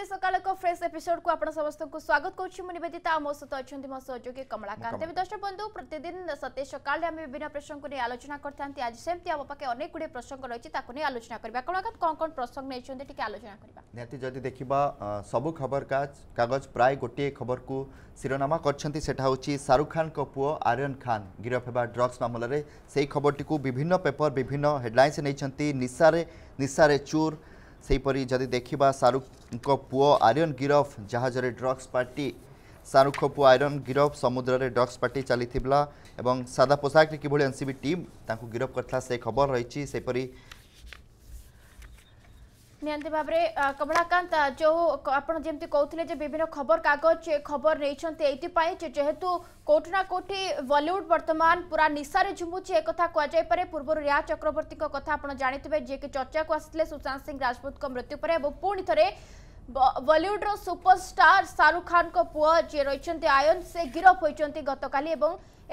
দেখুম সকাল fresh episode কু আপনার সমস্ত স্বাগত করছি মু নিবেদিতা মো সহ অনেক মো সহযোগী কমলাকান্ত তবে দর্শক বন্ধু প্রতিদিন সত্যি সকালে আমি বিভিন্ন প্রসঙ্গ নিয়ে আলোচনা করে থাকে আজ সেমতি আমার পাখে অনেক গুড়ে প্রসঙ্গ রয়েছে তাকে নিয়ে আলোচনা করা কমলাকান্ত কম কম প্রসঙ্গ নিয়েছেন টিকে আলোচনা করা নিহতি যদি দেখিবা সবু খবর কাগজ প্রায় গোটিয়ে খবর কু শিরোনামা করছেন সেটা হচ্ছে শাহরুখ খান পুয় আর্যন খান গিরফ হওয়া ড্রগ্স মামলার সেই খবরটি বিভিন্ন পেপর বিভিন্ন হেডলাইন্স নিয়েছেন নিশারে নিশারে চুর ସେହିପରି ଯଦି ଦେଖିବା ଶାହରୁଖଙ୍କ ପୁଅ ଆର୍ୟନ୍ ଗିରଫ ଜାହାଜରେ ଡ୍ରଗ୍ସ ପାର୍ଟି ଶାହରୁଖଙ୍କ ପୁଅ ଆଇରନ୍ ଗିରଫ ସମୁଦ୍ରରେ ଡ୍ରଗ୍ସ ପାର୍ଟି ଚାଲିଥିଲା ଏବଂ ସାଦା ପୋଷାକରେ କିଭଳି ଏନ୍ସିବି ଟିମ୍ ତାଙ୍କୁ ଗିରଫ କରିଥିଲା ସେ ଖବର ରହିଛି ସେହିପରି निहांती भाव में कमलाकांत जो आपति कहते जे विभिन्न खबर कागज खबर नहीं जेहेतु कौटना कौटि बलीउड बर्तमान पूरा निशार झुमुच एक कहुपे पूर्व रिया चक्रवर्ती कथ जानते जी चर्चा को आसते सुशांत सिंह राजपूत मृत्यु पर पुणी थे बलीउड्र सुपरस्टार शाहरुख खान पुह जी रही आयन से गिरफ्त होती गत काली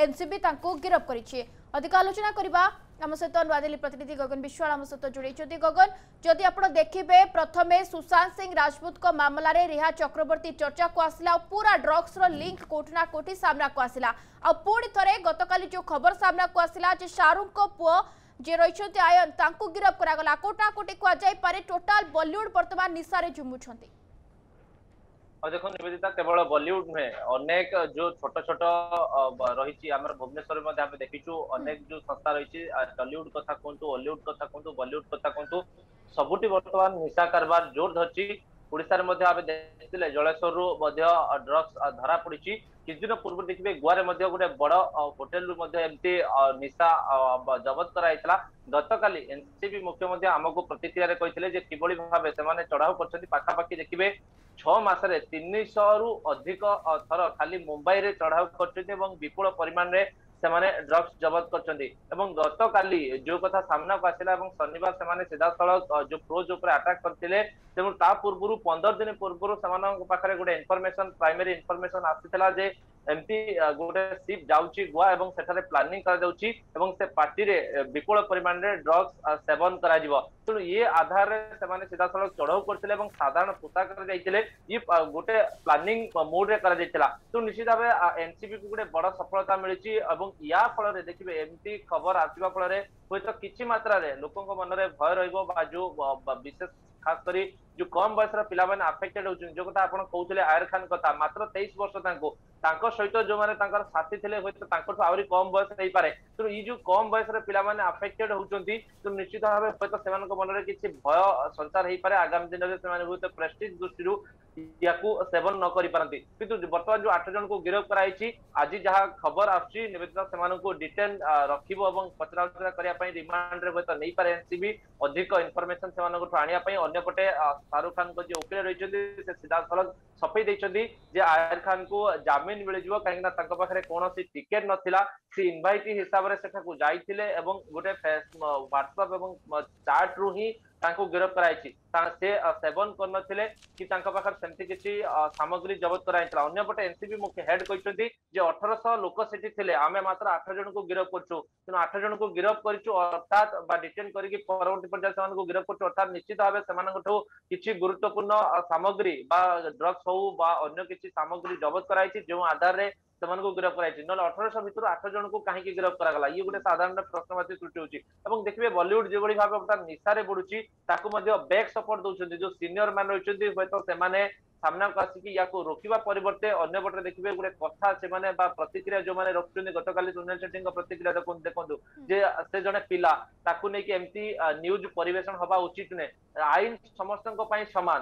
एनसीबी गिरफ्त कर आलोचना करवा आम सहित नुआदिल्ली प्रतिनिधि गगन विश्वाल आम सहित जोड़ी गगन जदि आप देखिए प्रथम सुशांत सिंह राजपूत मामलें रिहा चक्रवर्ती चर्चा को आसला पूरा ड्रग्स लिंक कौटि ना कौटि सामना को आसला आ पुणी थे गतका जो खबर सामना को आसला शाहरुख पुओ जे रही आयन गिरफ कर कोटाकोटी कहपारे टोटाल बलीउड बर्तमान निशारे झुमुंट देखो निवेदिता केवल बॉलीवुड नुहे अनेक जो छोट छोट रही भुवनेश्वर में देखी अनेक जो संस्था रही टलीउड कथ कहु ओलीउड कथ बलीउड कथ कहु सबुटी बर्तमान निशा कारबार जोर धरती ওড়িশার মধ্যে আমি দেখলে জলেশ্বরু মধ্য ড্রগস ধরা পড়িছি কিছুদিন পূর্ব দেখবে গোয়ারে মধ্য গোটে বড় হোটেলরু মধ্য এমতি নিশা জবত করা হয়েছিল গতকালি এনসিপি মুখ্য মধ্যে আমাকে প্রতিক্রিয়ারে কইলে যে কিভাবে ভাবে সেমানে চড়াও করছেন পাখাপাখি দেখবে ছ মাসে তিনশহ রু অধিক থর খালি মুম্বাইরে চড়াও করছেন এবং বিপুল পরিমাণে ସେମାନେ ଡ୍ରଗ୍ସ ଜବତ କରିଛନ୍ତି ଏବଂ ଗତକାଲି ଯୋଉ କଥା ସାମ୍ନାକୁ ଆସିଲା ଏବଂ ଶନିବାର ସେମାନେ ସିଧାସଳଖ ଯୋଉ ପ୍ରୋଜ ଉପରେ ଆଟାକ୍ କରିଥିଲେ ତେଣୁ ତା ପୂର୍ବରୁ ପନ୍ଦର ଦିନ ପୂର୍ବରୁ ସେମାନଙ୍କ ପାଖରେ ଗୋଟେ ଇନଫର୍ମେସନ ପ୍ରାଇମେରୀ ଇନଫର୍ମେସନ ଆସିଥିଲା ଯେ ଏମିତି ଗୋଟେ ସିପ୍ ଯାଉଛି ଗୋଆ ଏବଂ ସେଠାରେ ପ୍ଲାନିଂ କରାଯାଉଛି ଏବଂ ସେ ପାର୍ଟିରେ ବିପୁଳ ପରିମାଣରେ ଡ୍ରଗ୍ସ ସେବନ କରାଯିବ ତେଣୁ ଇଏ ଆଧାରରେ ସେମାନେ ସିଧାସଳଖ ଚଢଉ କରିଥିଲେ ଏବଂ ସାଧାରଣ ପୋଷାକ କରାଯାଇଥିଲେ ଇଏ ଗୋଟେ ପ୍ଲାନିଂ ମୁଡରେ କରାଯାଇଥିଲା ତେଣୁ ନିଶ୍ଚିତ ଭାବେ ଏନସିପି କୁ ଗୋଟେ ବଡ ସଫଳତା ମିଳିଛି ଏବଂ ୟା ଫଳରେ ଦେଖିବେ ଏମିତି ଖବର ଆସିବା ଫଳରେ ହୁଏତ କିଛି ମାତ୍ରାରେ ଲୋକଙ୍କ ମନରେ ଭୟ ରହିବ ବା ଯୋଉ ବିଶେଷ ଖାସ କରି जो कम बयसर ପିଲାମାନେ ଆଫେକ୍ଟେଡ ହେଉଛନ୍ତି ଯୋଉ କଥା ଆପଣ କହୁଥିଲେ ଆୟର ଖାନ କଥା ମାତ୍ର ତେଇଶ ବର୍ଷ ତାଙ୍କୁ ତାଙ୍କ ସହିତ ଯୋଉମାନେ ତାଙ୍କର ସାଥୀ ଥିଲେ ହୁଏତ ତାଙ୍କଠୁ ଆହୁରି କମ ବୟସ ହେଇପାରେ ତେଣୁ ଏଇ ଯୋଉ କମ ବୟସରେ ପିଲାମାନେ ଆଫେକ୍ଟେଡ ହେଉଛନ୍ତି ତେଣୁ ନିଶ୍ଚିତ ଭାବେ ହୁଏତ ସେମାନଙ୍କ ମନରେ କିଛି ଭୟ ସଞ୍ଚାର ହେଇପାରେ ଆଗାମୀ ଦିନରେ ସେମାନେ ହୁଏତ ପ୍ରେଷ୍ଟିଜ ଦୃଷ୍ଟିରୁ ୟାକୁ ସେବନ ନ କରିପାରନ୍ତି କିନ୍ତୁ ବର୍ତ୍ତମାନ ଯୋଉ ଆଠ ଜଣଙ୍କୁ ଗିରଫ କରାଯାଇଛି ଆଜି ଯାହା ଖବର ଆସୁଛି ନିବେଦିତା ସେମାନଙ୍କୁ ଡିଟେନ୍ ରଖିବ ଏବଂ ପଚରାଉଚରା କରିବା ପାଇଁ ରିମାଣ୍ଡରେ ହୁଏତ ନେଇପାରେ ଏନସିବି ଅଧିକ ଇନଫର୍ମେସନ ସେମାନଙ୍କଠୁ ଆଣିବା ପାଇଁ ଅନ୍ୟପଟେ शाहरुख खान को जो उकल रही सीधा सड़क सफे जे आयर खान को जमिन मिल जाव कहीं पाखे कौन सी टिकेट नाला सी इनभैट हिसाब से जाते गोटे व्हाट्सअप चार्ट रू ही ताको सेवन करमती सामग्री जबत कराई अंपटे एनसीबी मुख्य हेड कहते जो लोक से आम मात्र आठ जन को गिरफ कर आठ जन को गिरफ कर पर्या गिरफ कर निश्चित भाव से किसी गुरुत्वपूर्ण सामग्री ड्रग्स हूँ किसी सामग्री जबत कराई जो आधार में ସେମାନଙ୍କୁ ଗିରଫ କରାଯାଇଛି ନହେଲେ ଅଠରଶହ ଭିତରୁ ଆଠ ଜଣଙ୍କୁ କାହିଁକି ଗିରଫ କରାଗଲା ଇଏ ଗୋଟେ ସାଧାରଣ ପ୍ରଶ୍ନବାଚୀ ସୃଷ୍ଟି ହେଉଛି ଏବଂ ଦେଖିବେ ବଲିଉଡ ଯେଭଳି ଭାବେ ବର୍ତ୍ତମାନ ନିଶାରେ ବଢ଼ୁଛି ତାକୁ ମଧ୍ୟ ବ୍ୟାକ୍ ସପୋର୍ଟ ଦଉଛନ୍ତି ଯୋଉ ସିନିୟର ମାନେ ରହିଛନ୍ତି ହୁଏତ ସେମାନେ ସାମ୍ନାକୁ ଆସିକି ୟାକୁ ରୋକିବା ପରିବର୍ତ୍ତେ ଅନ୍ୟପଟେ ଦେଖିବେ ଗୋଟେ କଥା ସେମାନେ ବା ପ୍ରତିକ୍ରିୟା ଯୋଉମାନେ ରଖୁଛନ୍ତି ଗତକାଲି ସୁନୀଲ ସେଠୀଙ୍କ ପ୍ରତିକ୍ରିୟା ଦେଖନ୍ତୁ ଦେଖନ୍ତୁ ଯେ ସେ ଜଣେ ପିଲା ତାକୁ ନେଇକି ଏମିତି ନ୍ୟୁଜ ପରିବେଷଣ ହବା ଉଚିତ ନୁହେଁ ଆଇନ ସମସ୍ତଙ୍କ ପାଇଁ ସମାନ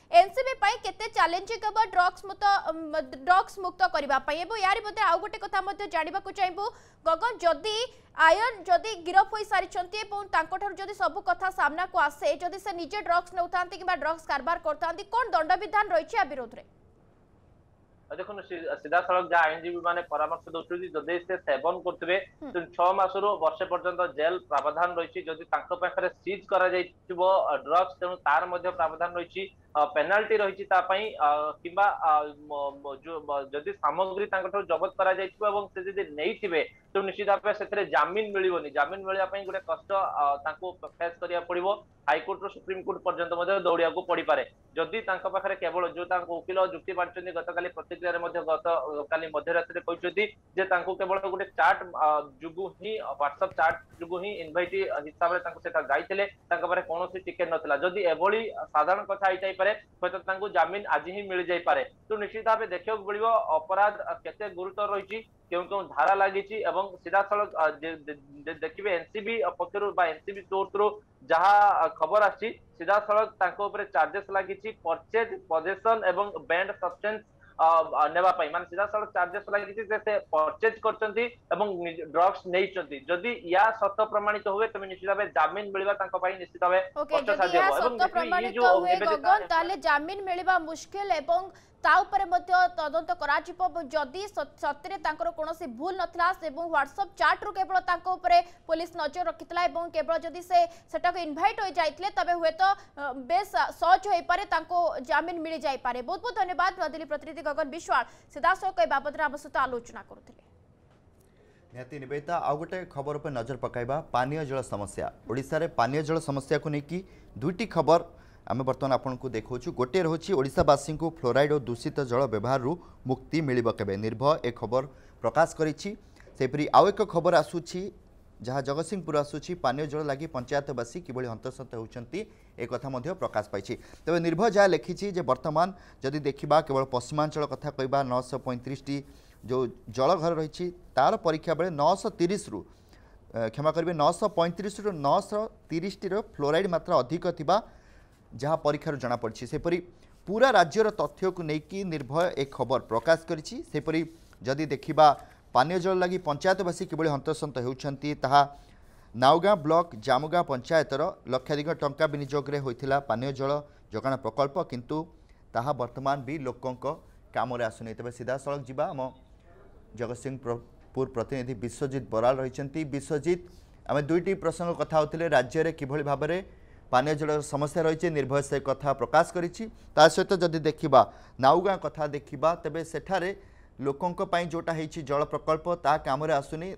এনসিবি পাই কেতে চ্যালেঞ্জিং হব ড্রগ্স মুক্ত ড্রগ্স মুক্ত করা এবং ইয়ার মধ্যে আউ গোটে কথা জাঁয়া চাইবু গগন যদি আয়ন যদি গিরফ হয়ে সারি এবং তাঠার যদি সবু কথা সামনাকু আসে যদি সে নিজে ড্রগ্স নেওতা কিংবা ড্রগ্স কারবার করতা কোণ দণ্ডবিধান রয়েছে এ বিরোধে দেখুন সিধাসলখ যা আইনজীবী মানে পরামর্শ দৌঁচি যদি সে সেবন করুবে ছ মাসর বর্ষে পর্যন্ত জেল প্রাবধান রয়েছে যদি তাঁর পাখে সিজ করা যাইব ড্রগ্স তেমন তার মধ্যে প্রাবধান রয়েছে ପେନାଲ୍ଟି ରହିଛି ତା ପାଇଁ କିମ୍ବା ଯଦି ସାମଗ୍ରୀ ତାଙ୍କଠାରୁ ଜବତ କରାଯାଇଥିବ ଏବଂ ସେ ଯଦି ନେଇଥିବେ ତ ନିଶ୍ଚିତ ଭାବେ ସେଥିରେ ଜାମିନ ମିଳିବନି ଜାମିନ ମିଳିବା ପାଇଁ ଗୋଟେ କଷ୍ଟ ତାଙ୍କୁ ଫେସ୍ କରିବାକୁ ପଡିବ ହାଇକୋର୍ଟରୁ ସୁପ୍ରିମକୋର୍ଟ ପର୍ଯ୍ୟନ୍ତ ମଧ୍ୟ ଦୌଡ଼ିବାକୁ ପଡିପାରେ ଯଦି ତାଙ୍କ ପାଖରେ କେବଳ ଯୋଉ ତାଙ୍କ ଓକିଲ ଯୁକ୍ତି ବାଣ୍ଟଛନ୍ତି ଗତକାଲି ପ୍ରତିକ୍ରିୟାରେ ମଧ୍ୟ ଗତକାଲି ମଧ୍ୟରାତ୍ରିରେ କହିଛନ୍ତି ଯେ ତାଙ୍କୁ କେବଳ ଗୋଟେ ଚାଟ୍ ଯୋଗୁଁ ହିଁ ହ୍ୱାଟ୍ସଆପ୍ ଚାଟ୍ ଯୋଗୁଁ ହିଁ ଇନଭାଇଟ ହିସାବରେ ତାଙ୍କୁ ସେଟା ଯାଇଥିଲେ ତାଙ୍କ ପାଖରେ କୌଣସି ଟିକେଟ ନଥିଲା ଯଦି ଏଭଳି ସାଧାରଣ କଥା ହେଇଯାଇ ଯାଇପାରେ ହୁଏତ ତାଙ୍କୁ ଜାମିନ ଆଜି ହିଁ ମିଳିଯାଇପାରେ ତେଣୁ ନିଶ୍ଚିତ ଭାବେ ଦେଖିବାକୁ ମିଳିବ ଅପରାଧ କେତେ ଗୁରୁତର ରହିଛି କେଉଁ କେଉଁ ଧାରା ଲାଗିଛି ଏବଂ ସିଧାସଳଖ ଦେଖିବେ ଏନସିବି ପକ୍ଷରୁ ବା ଏନସିବି କୋର୍ଟରୁ ଯାହା ଖବର ଆସିଛି ସିଧାସଳଖ ତାଙ୍କ ଉପରେ ଚାର୍ଜେସ୍ ଲାଗିଛି ପରଚେଜ ପଜେସନ ଏବଂ ବ୍ୟାଣ୍ଡ ସବଷ୍ଟେନ୍ସ ନେବା ପାଇଁ ମାନେ ସିଧାସଳଖ ଚାର୍ଜେସ୍ ଲାଗିଛି ଯେ ସେ ପରଚେଜ୍ କରିଛନ୍ତି ଏବଂ ଡ୍ରଗ୍ସ ନେଇଛନ୍ତି ଯଦି ୟା ସତ ପ୍ରମାଣିତ ହୁଏ ତେବେ ନିଶ୍ଚିତ ଭାବେ ଜାମିନ ମିଳିବା ତାଙ୍କ ପାଇଁ ନିଶ୍ଚିତ ଭାବେ କଷ୍ଟ ସାଧ୍ୟ ହେବ ଏବଂ ତାହେଲେ ଜାମିନ ମିଳିବା ମୁସ୍କିଲ ଏବଂ तदंत करदी सत्य कौन भूल नाला ह्वाट्सअप चार्ट्रु केवल पुलिस नजर रखी केवल जदि से सेटा को इनभाइट हो जाते तेज हूं तो बेस सहज हो पारे जमिन मिल जाए बहुत बहुत धन्यवाद नुआदिल्ली प्रतिनिधि गगन विश्वाल सीधासख बाबद आम सहित आलोचना करुले निहाती निवेदिता आउ गोटे खबर पर नजर पकड़ पानी जल समस्या ओडिशा पानी जल समस्या को लेकिन दुईट खबर ଆମେ ବର୍ତ୍ତମାନ ଆପଣଙ୍କୁ ଦେଖାଉଛୁ ଗୋଟିଏ ରହୁଛି ଓଡ଼ିଶାବାସୀଙ୍କୁ ଫ୍ଲୋରାଇଡ଼ ଓ ଦୂଷିତ ଜଳ ବ୍ୟବହାରରୁ ମୁକ୍ତି ମିଳିବ କେବେ ନିର୍ଭୟ ଏ ଖବର ପ୍ରକାଶ କରିଛି ସେହିପରି ଆଉ ଏକ ଖବର ଆସୁଛି ଯାହା ଜଗତସିଂହପୁର ଆସୁଛି ପାନୀୟ ଜଳ ଲାଗି ପଞ୍ଚାୟତବାସୀ କିଭଳି ହନ୍ତସନ୍ତ ହେଉଛନ୍ତି ଏ କଥା ମଧ୍ୟ ପ୍ରକାଶ ପାଇଛି ତେବେ ନିର୍ଭୟ ଯାହା ଲେଖିଛି ଯେ ବର୍ତ୍ତମାନ ଯଦି ଦେଖିବା କେବଳ ପଶ୍ଚିମାଞ୍ଚଳ କଥା କହିବା ନଅଶହ ପଇଁତିରିଶଟି ଯେଉଁ ଜଳଘର ରହିଛି ତା'ର ପରୀକ୍ଷା ବେଳେ ନଅଶହ ତିରିଶରୁ କ୍ଷମା କରିବେ ନଅଶହ ପଇଁତିରିଶରୁ ନଅଶହ ତିରିଶଟିର ଫ୍ଲୋରାଇଡ଼ ମାତ୍ରା ଅଧିକ ଥିବା ଯାହା ପରୀକ୍ଷାରୁ ଜଣାପଡ଼ିଛି ସେପରି ପୁରା ରାଜ୍ୟର ତଥ୍ୟକୁ ନେଇକି ନିର୍ଭୟ ଏ ଖବର ପ୍ରକାଶ କରିଛି ସେପରି ଯଦି ଦେଖିବା ପାନୀୟ ଜଳ ଲାଗି ପଞ୍ଚାୟତବାସୀ କିଭଳି ହନ୍ତସନ୍ତ ହେଉଛନ୍ତି ତାହା ନାଉଗାଁ ବ୍ଲକ ଜାମୁଗାଁ ପଞ୍ଚାୟତର ଲକ୍ଷାଧିକ ଟଙ୍କା ବିନିଯୋଗରେ ହୋଇଥିଲା ପାନୀୟ ଜଳ ଯୋଗାଣ ପ୍ରକଳ୍ପ କିନ୍ତୁ ତାହା ବର୍ତ୍ତମାନ ବି ଲୋକଙ୍କ କାମରେ ଆସୁନି ତେବେ ସିଧାସଳଖ ଯିବା ଆମ ଜଗତସିଂହପୁର ପ୍ରତିନିଧି ବିଶ୍ୱଜିତ ବରାଳ ରହିଛନ୍ତି ବିଶ୍ୱଜିତ ଆମେ ଦୁଇଟି ପ୍ରସଙ୍ଗ କଥା ହେଉଥିଲେ ରାଜ୍ୟରେ କିଭଳି ଭାବରେ পানীয় জলর সমস্যা রয়েছে নির্ভয় সে কথা প্রকাশ করেছি তা সহিত যদি দেখা নাউগাঁ কথা দেখা তবে সেঠারে লোকঙ্ যেটা হয়েছি জল প্রকল্প তা কামরে আসুনি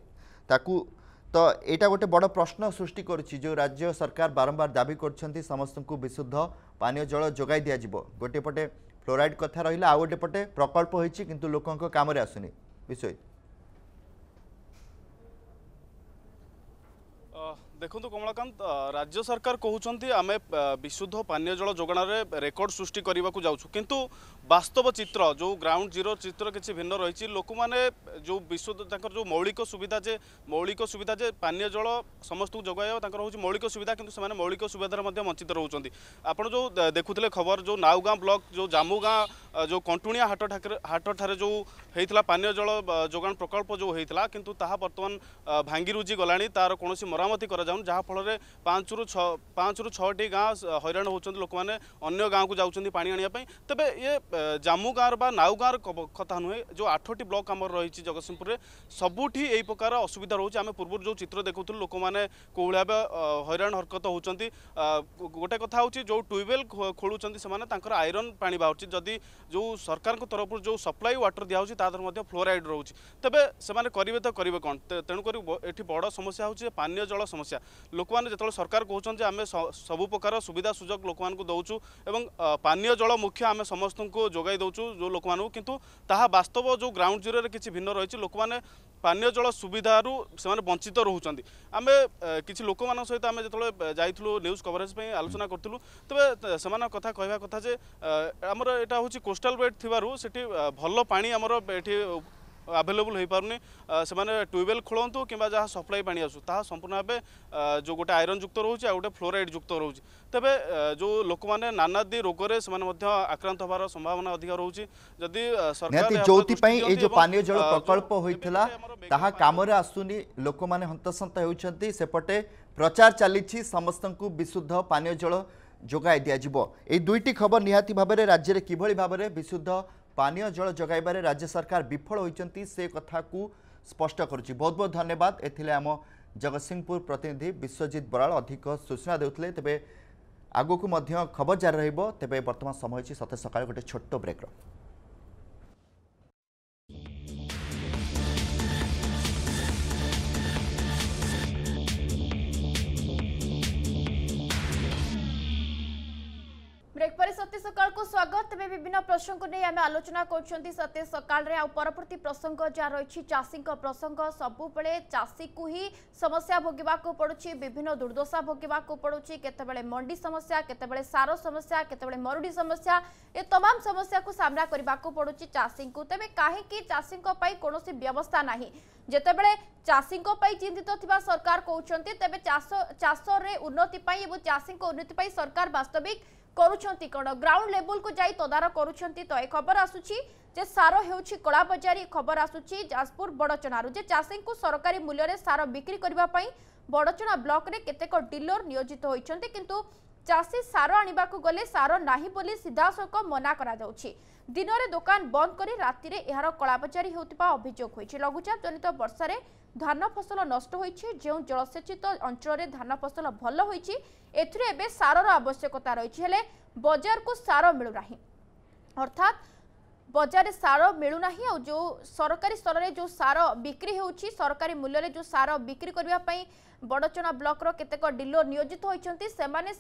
তাকু তো এটা গোটে বড় প্রশ্ন সৃষ্টি করছি যে রাজ্য সরকার বারম্বার দাবি করছেন সমস্ত বিশুদ্ধ পানীয় জল যোগাই দিয়াযিব গোটিয়ে পটে ফ্লোরাইড কথা রহলা আউ গোটে পটে প্রকল্প হয়েছি কিন্তু লোকঙ্ কামরে আসুনি বিষয় ଦେଖନ୍ତୁ କମଳାକାନ୍ତ ରାଜ୍ୟ ସରକାର କହୁଛନ୍ତି ଆମେ ବିଶୁଦ୍ଧ ପାନୀୟ ଜଳ ଯୋଗାଣରେ ରେକର୍ଡ ସୃଷ୍ଟି କରିବାକୁ ଯାଉଛୁ କିନ୍ତୁ वस्तव चित्र जो ग्राउंड जिरो चित्र भिन्न रहेछ लोक मैले जो विशुद्ध ताकर जो मौलिक सुविधा जे मौलिक सुविधा पानीय जल समस्त जो तर हौ मौलिक सुविधा मौलिक सुविधारञ्चित रहेछ आउँछ जो देखुले खबर जो नाउग ब्लक जामुग जो कन्टुनिया हाट हुन्छ जल जोगाण प्रकल्प जो हुन्छ कि ता बर्तन भाँगि रुजि गला कसरी मरमति जहाँफल पाँच रु छ पाँच रु छ गाँ हैराउँछ लोके अन्य गाँक आण तेबेर जम्ु बा नाउ गाँर कथा नुहेँ जो आठटी ब्लक आमतसिंहपुर सबुठी ए प्रकार असुविधा रहेछ पूर्व जो चित्र देखुलु लोक हैराण हरकत हुन्छ गोटे कथा हौ ट्युबवेल्ल खोलुन्छ आइरन पाँच बाह्र जति जो सरकारको तरफु जो सप्लाई वाटर दिउँछु त फ्लोरैड रह तपाईँ गरे तेणुकरी ए बड समस्याउँछ पानीय जल समस्या लोक सरकार कमे प्रकार सुविधा सुझो लोक दो पानीय जुख्यमे सम ଯୋଗାଇ ଦେଉଛୁ ଯେଉଁ ଲୋକମାନଙ୍କୁ କିନ୍ତୁ ତାହା ବାସ୍ତବ ଯେଉଁ ଗ୍ରାଉଣ୍ଡ ଜିରୋରେ କିଛି ଭିନ୍ନ ରହିଛି ଲୋକମାନେ ପାନୀୟ ଜଳ ସୁବିଧାରୁ ସେମାନେ ବଞ୍ଚିତ ରହୁଛନ୍ତି ଆମେ କିଛି ଲୋକମାନଙ୍କ ସହିତ ଆମେ ଯେତେବେଳେ ଯାଇଥିଲୁ ନ୍ୟୁଜ୍ କଭରେଜ୍ ପାଇଁ ଆଲୋଚନା କରିଥିଲୁ ତେବେ ସେମାନଙ୍କ କଥା କହିବା କଥା ଯେ ଆମର ଏଇଟା ହେଉଛି କୋଷ୍ଟାଲ ବେଡ଼୍ ଥିବାରୁ ସେଠି ଭଲ ପାଣି ଆମର ଏଠି ଆଭେଲେବୁଲ୍ ହୋଇପାରୁନି ସେମାନେ ଟ୍ୟୁବୱେଲ୍ ଖୋଳନ୍ତୁ କିମ୍ବା ଯାହା ସପ୍ଲାଇ ପାଣି ଆସୁ ତାହା ସମ୍ପୂର୍ଣ୍ଣ ଭାବେ ଯେଉଁ ଗୋଟେ ଆଇରନ୍ ଯୁକ୍ତ ରହୁଛି ଆଉ ଗୋଟେ ଫ୍ଲୋରାଇଡ଼ ଯୁକ୍ତ ରହୁଛି ତେବେ ଯେଉଁ ଲୋକମାନେ ନାନାଦି ରୋଗରେ ସେମାନେ ମଧ୍ୟ ଆକ୍ରାନ୍ତ ହେବାର ସମ୍ଭାବନା ଅଧିକ ରହୁଛି ଯଦି ସରକାର ଯେଉଁଥିପାଇଁ ଏଇ ଯେଉଁ ପାନୀୟ ଜଳ ପ୍ରକଳ୍ପ ହୋଇଥିଲା ତାହା କାମରେ ଆସୁନି ଲୋକମାନେ ହନ୍ତସନ୍ତ ହେଉଛନ୍ତି ସେପଟେ ପ୍ରଚାର ଚାଲିଛି ସମସ୍ତଙ୍କୁ ବିଶୁଦ୍ଧ ପାନୀୟ ଜଳ ଯୋଗାଇ ଦିଆଯିବ এই দুইটি খবর নিহতি ভাবে রাজ্যের কিভাবে ভাবে বিশুদ্ধ পানীয় জল যোগাইবার রাজ্য সরকার বিফল হয়েছেন সে কথা স্পষ্ট করছি বহু বহু ধন্যবাদ এলে আম জগৎসিংপুর প্রতিনিধি বিশ্বজিৎ বরাল অধিক সূচনা দে তবে আগুক খবর জারি রহব তবে বর্তমান সময় হয়েছে সত্য সকালে গোটে ছোট ব্রেক্র ब्रेक परे सत्य सकाळ को स्वागत बे विभिन्न प्रश्न को ने आमे आलोचना करछंती सत्य सकाळ रे आ परपर्ति प्रसंग जा रहिछि चासी को प्रसंग सब पळे चासी को ही समस्या भोगिबा को पडुछि विभिन्न दुर्दशा भोगिबा को पडुछि केते बेले मंडी समस्या केते बेले सारो समस्या केते बेले मरुडी समस्या ए तमाम समस्या को सामना करबा को पडुछि चासी को तबे काहे कि चासी को पई कोनोसी व्यवस्था नाही जेते बेले चासी को पई चिंतित थिबा सरकार कहउछंती तबे चासो चासो रे उन्नति पई एबो चासी को उन्नति पई सरकार वास्तविक କରୁଛନ୍ତି କ'ଣ ଗ୍ରାଉଣ୍ଡ ଲେବୁଲକୁ ଯାଇ ତଦାରଖ କରୁଛନ୍ତି ତ ଏ ଖବର ଆସୁଛି ଯେ ସାର ହେଉଛି କଳାବଜାରୀ ଖବର ଆସୁଛି ଯାଜପୁର ବଡ଼ଚଣାରୁ ଯେ ଚାଷୀଙ୍କୁ ସରକାରୀ ମୂଲ୍ୟରେ ସାର ବିକ୍ରି କରିବା ପାଇଁ ବଡ଼ଚଣା ବ୍ଲକରେ କେତେକ ଡିଲର ନିୟୋଜିତ ହୋଇଛନ୍ତି କିନ୍ତୁ ଚାଷୀ ସାର ଆଣିବାକୁ ଗଲେ ସାର ନାହିଁ ବୋଲି ସିଧାସଳଖ ମନା କରାଯାଉଛି ଦିନରେ ଦୋକାନ ବନ୍ଦ କରି ରାତିରେ ଏହାର କଳାବଜାରୀ ହେଉଥିବା ଅଭିଯୋଗ ହୋଇଛି ଲଘୁଚାପ ଜନିତ ବର୍ଷାରେ ধান ফসল নষ্ট হয়েছে যে জলসেচিত অঞ্চলের ধান ফসল ভাল হয়েছে এথিরে এবে সারর আবশ্যকতা রয়েছে হলে বজারকু সার মিলুনা অর্থাৎ বজারে সার মিলুনা আর যে সরকারি স্তরের যে সার বিক্রি হচ্ছে সরকারি মূল্যের যে সার বিক্রি করা বড়চনা ব্লকর কেতেক ডিলর নিয়োজিত হয়েছেন সে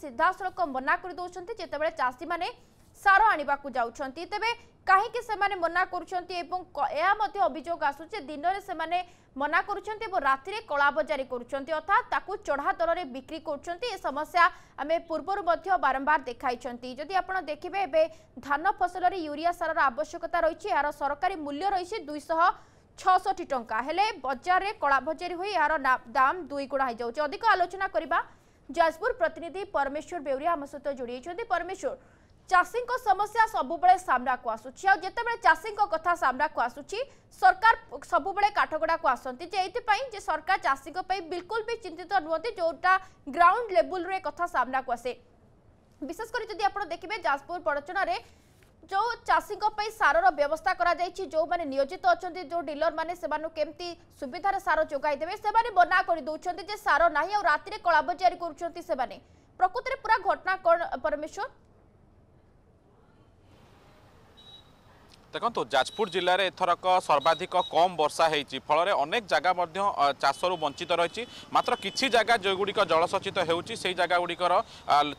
সিধাসলখ মনা করে দেওয়া যেতবে চাষী মানে ସାର ଆଣିବାକୁ ଯାଉଛନ୍ତି ତେବେ କାହିଁକି ସେମାନେ ମନା କରୁଛନ୍ତି ଏବଂ ଏହା ମଧ୍ୟ ଅଭିଯୋଗ ଆସୁଛି ଦିନରେ ସେମାନେ ମନା କରୁଛନ୍ତି ଏବଂ ରାତିରେ କଳାବଜାରୀ କରୁଛନ୍ତି ଅର୍ଥାତ୍ ତାକୁ ଚଢ଼ା ଦରରେ ବିକ୍ରି କରୁଛନ୍ତି ଏ ସମସ୍ୟା ଆମେ ପୂର୍ବରୁ ମଧ୍ୟ ବାରମ୍ବାର ଦେଖାଇଛନ୍ତି ଯଦି ଆପଣ ଦେଖିବେ ଏବେ ଧାନ ଫସଲରେ ୟୁରିଆ ସାରର ଆବଶ୍ୟକତା ରହିଛି ଏହାର ସରକାରୀ ମୂଲ୍ୟ ରହିଛି ଦୁଇଶହ ଛଅଷଠି ଟଙ୍କା ହେଲେ ବଜାରରେ କଳାବଜାରୀ ହୋଇ ଏହାର ଦାମ ଦୁଇ ଗୁଣା ହୋଇଯାଉଛି ଅଧିକ ଆଲୋଚନା କରିବା ଯାଜପୁର ପ୍ରତିନିଧି ପରମେଶ୍ୱର ବେଉରିଆ ଆମ ସହିତ ଯୋଡ଼ି ହୋଇଛନ୍ତି ପରମେଶ୍ୱର चाषीों समस्या सबुबले आसूरी आते चाषी कथा सामना को आसूरी सरकार सबुबले काठगड़ा को आसती सरकार चाषी बिल्कुल भी चिंतित नुहत जोटा ग्राउंड लेवल रहा सामना को आसे विशेषकर जी आप देखिए जाजपुर पड़चण से जो चाषी सारर व्यवस्था करा जो माने नियोजित अच्छा जो डिलर मैंने केमती सुविधा सार जोगाई देते से मना कर दौरान सार ना आती कलाबजारी करुँच प्रकृत में पूरा घटना कौन परमेश्वर দেখন্তু ଯାଜପୁର ଜିଲ୍ଲାରେ ଏଥରକ ସର୍ବାଧିକ କମ୍ ବର୍ଷା ହୋଇଛି ଫଳରେ ଅନେକ ଜାଗା ମଧ୍ୟ ଚାଷରୁ ବଞ୍ଚିତ ରହିଛି ମାତ୍ର କିଛି ଜାଗା ଯେଉଁଗୁଡ଼ିକ ଜଳସେଚିତ ହେଉଛି ସେଇ ଜାଗାଗୁଡ଼ିକର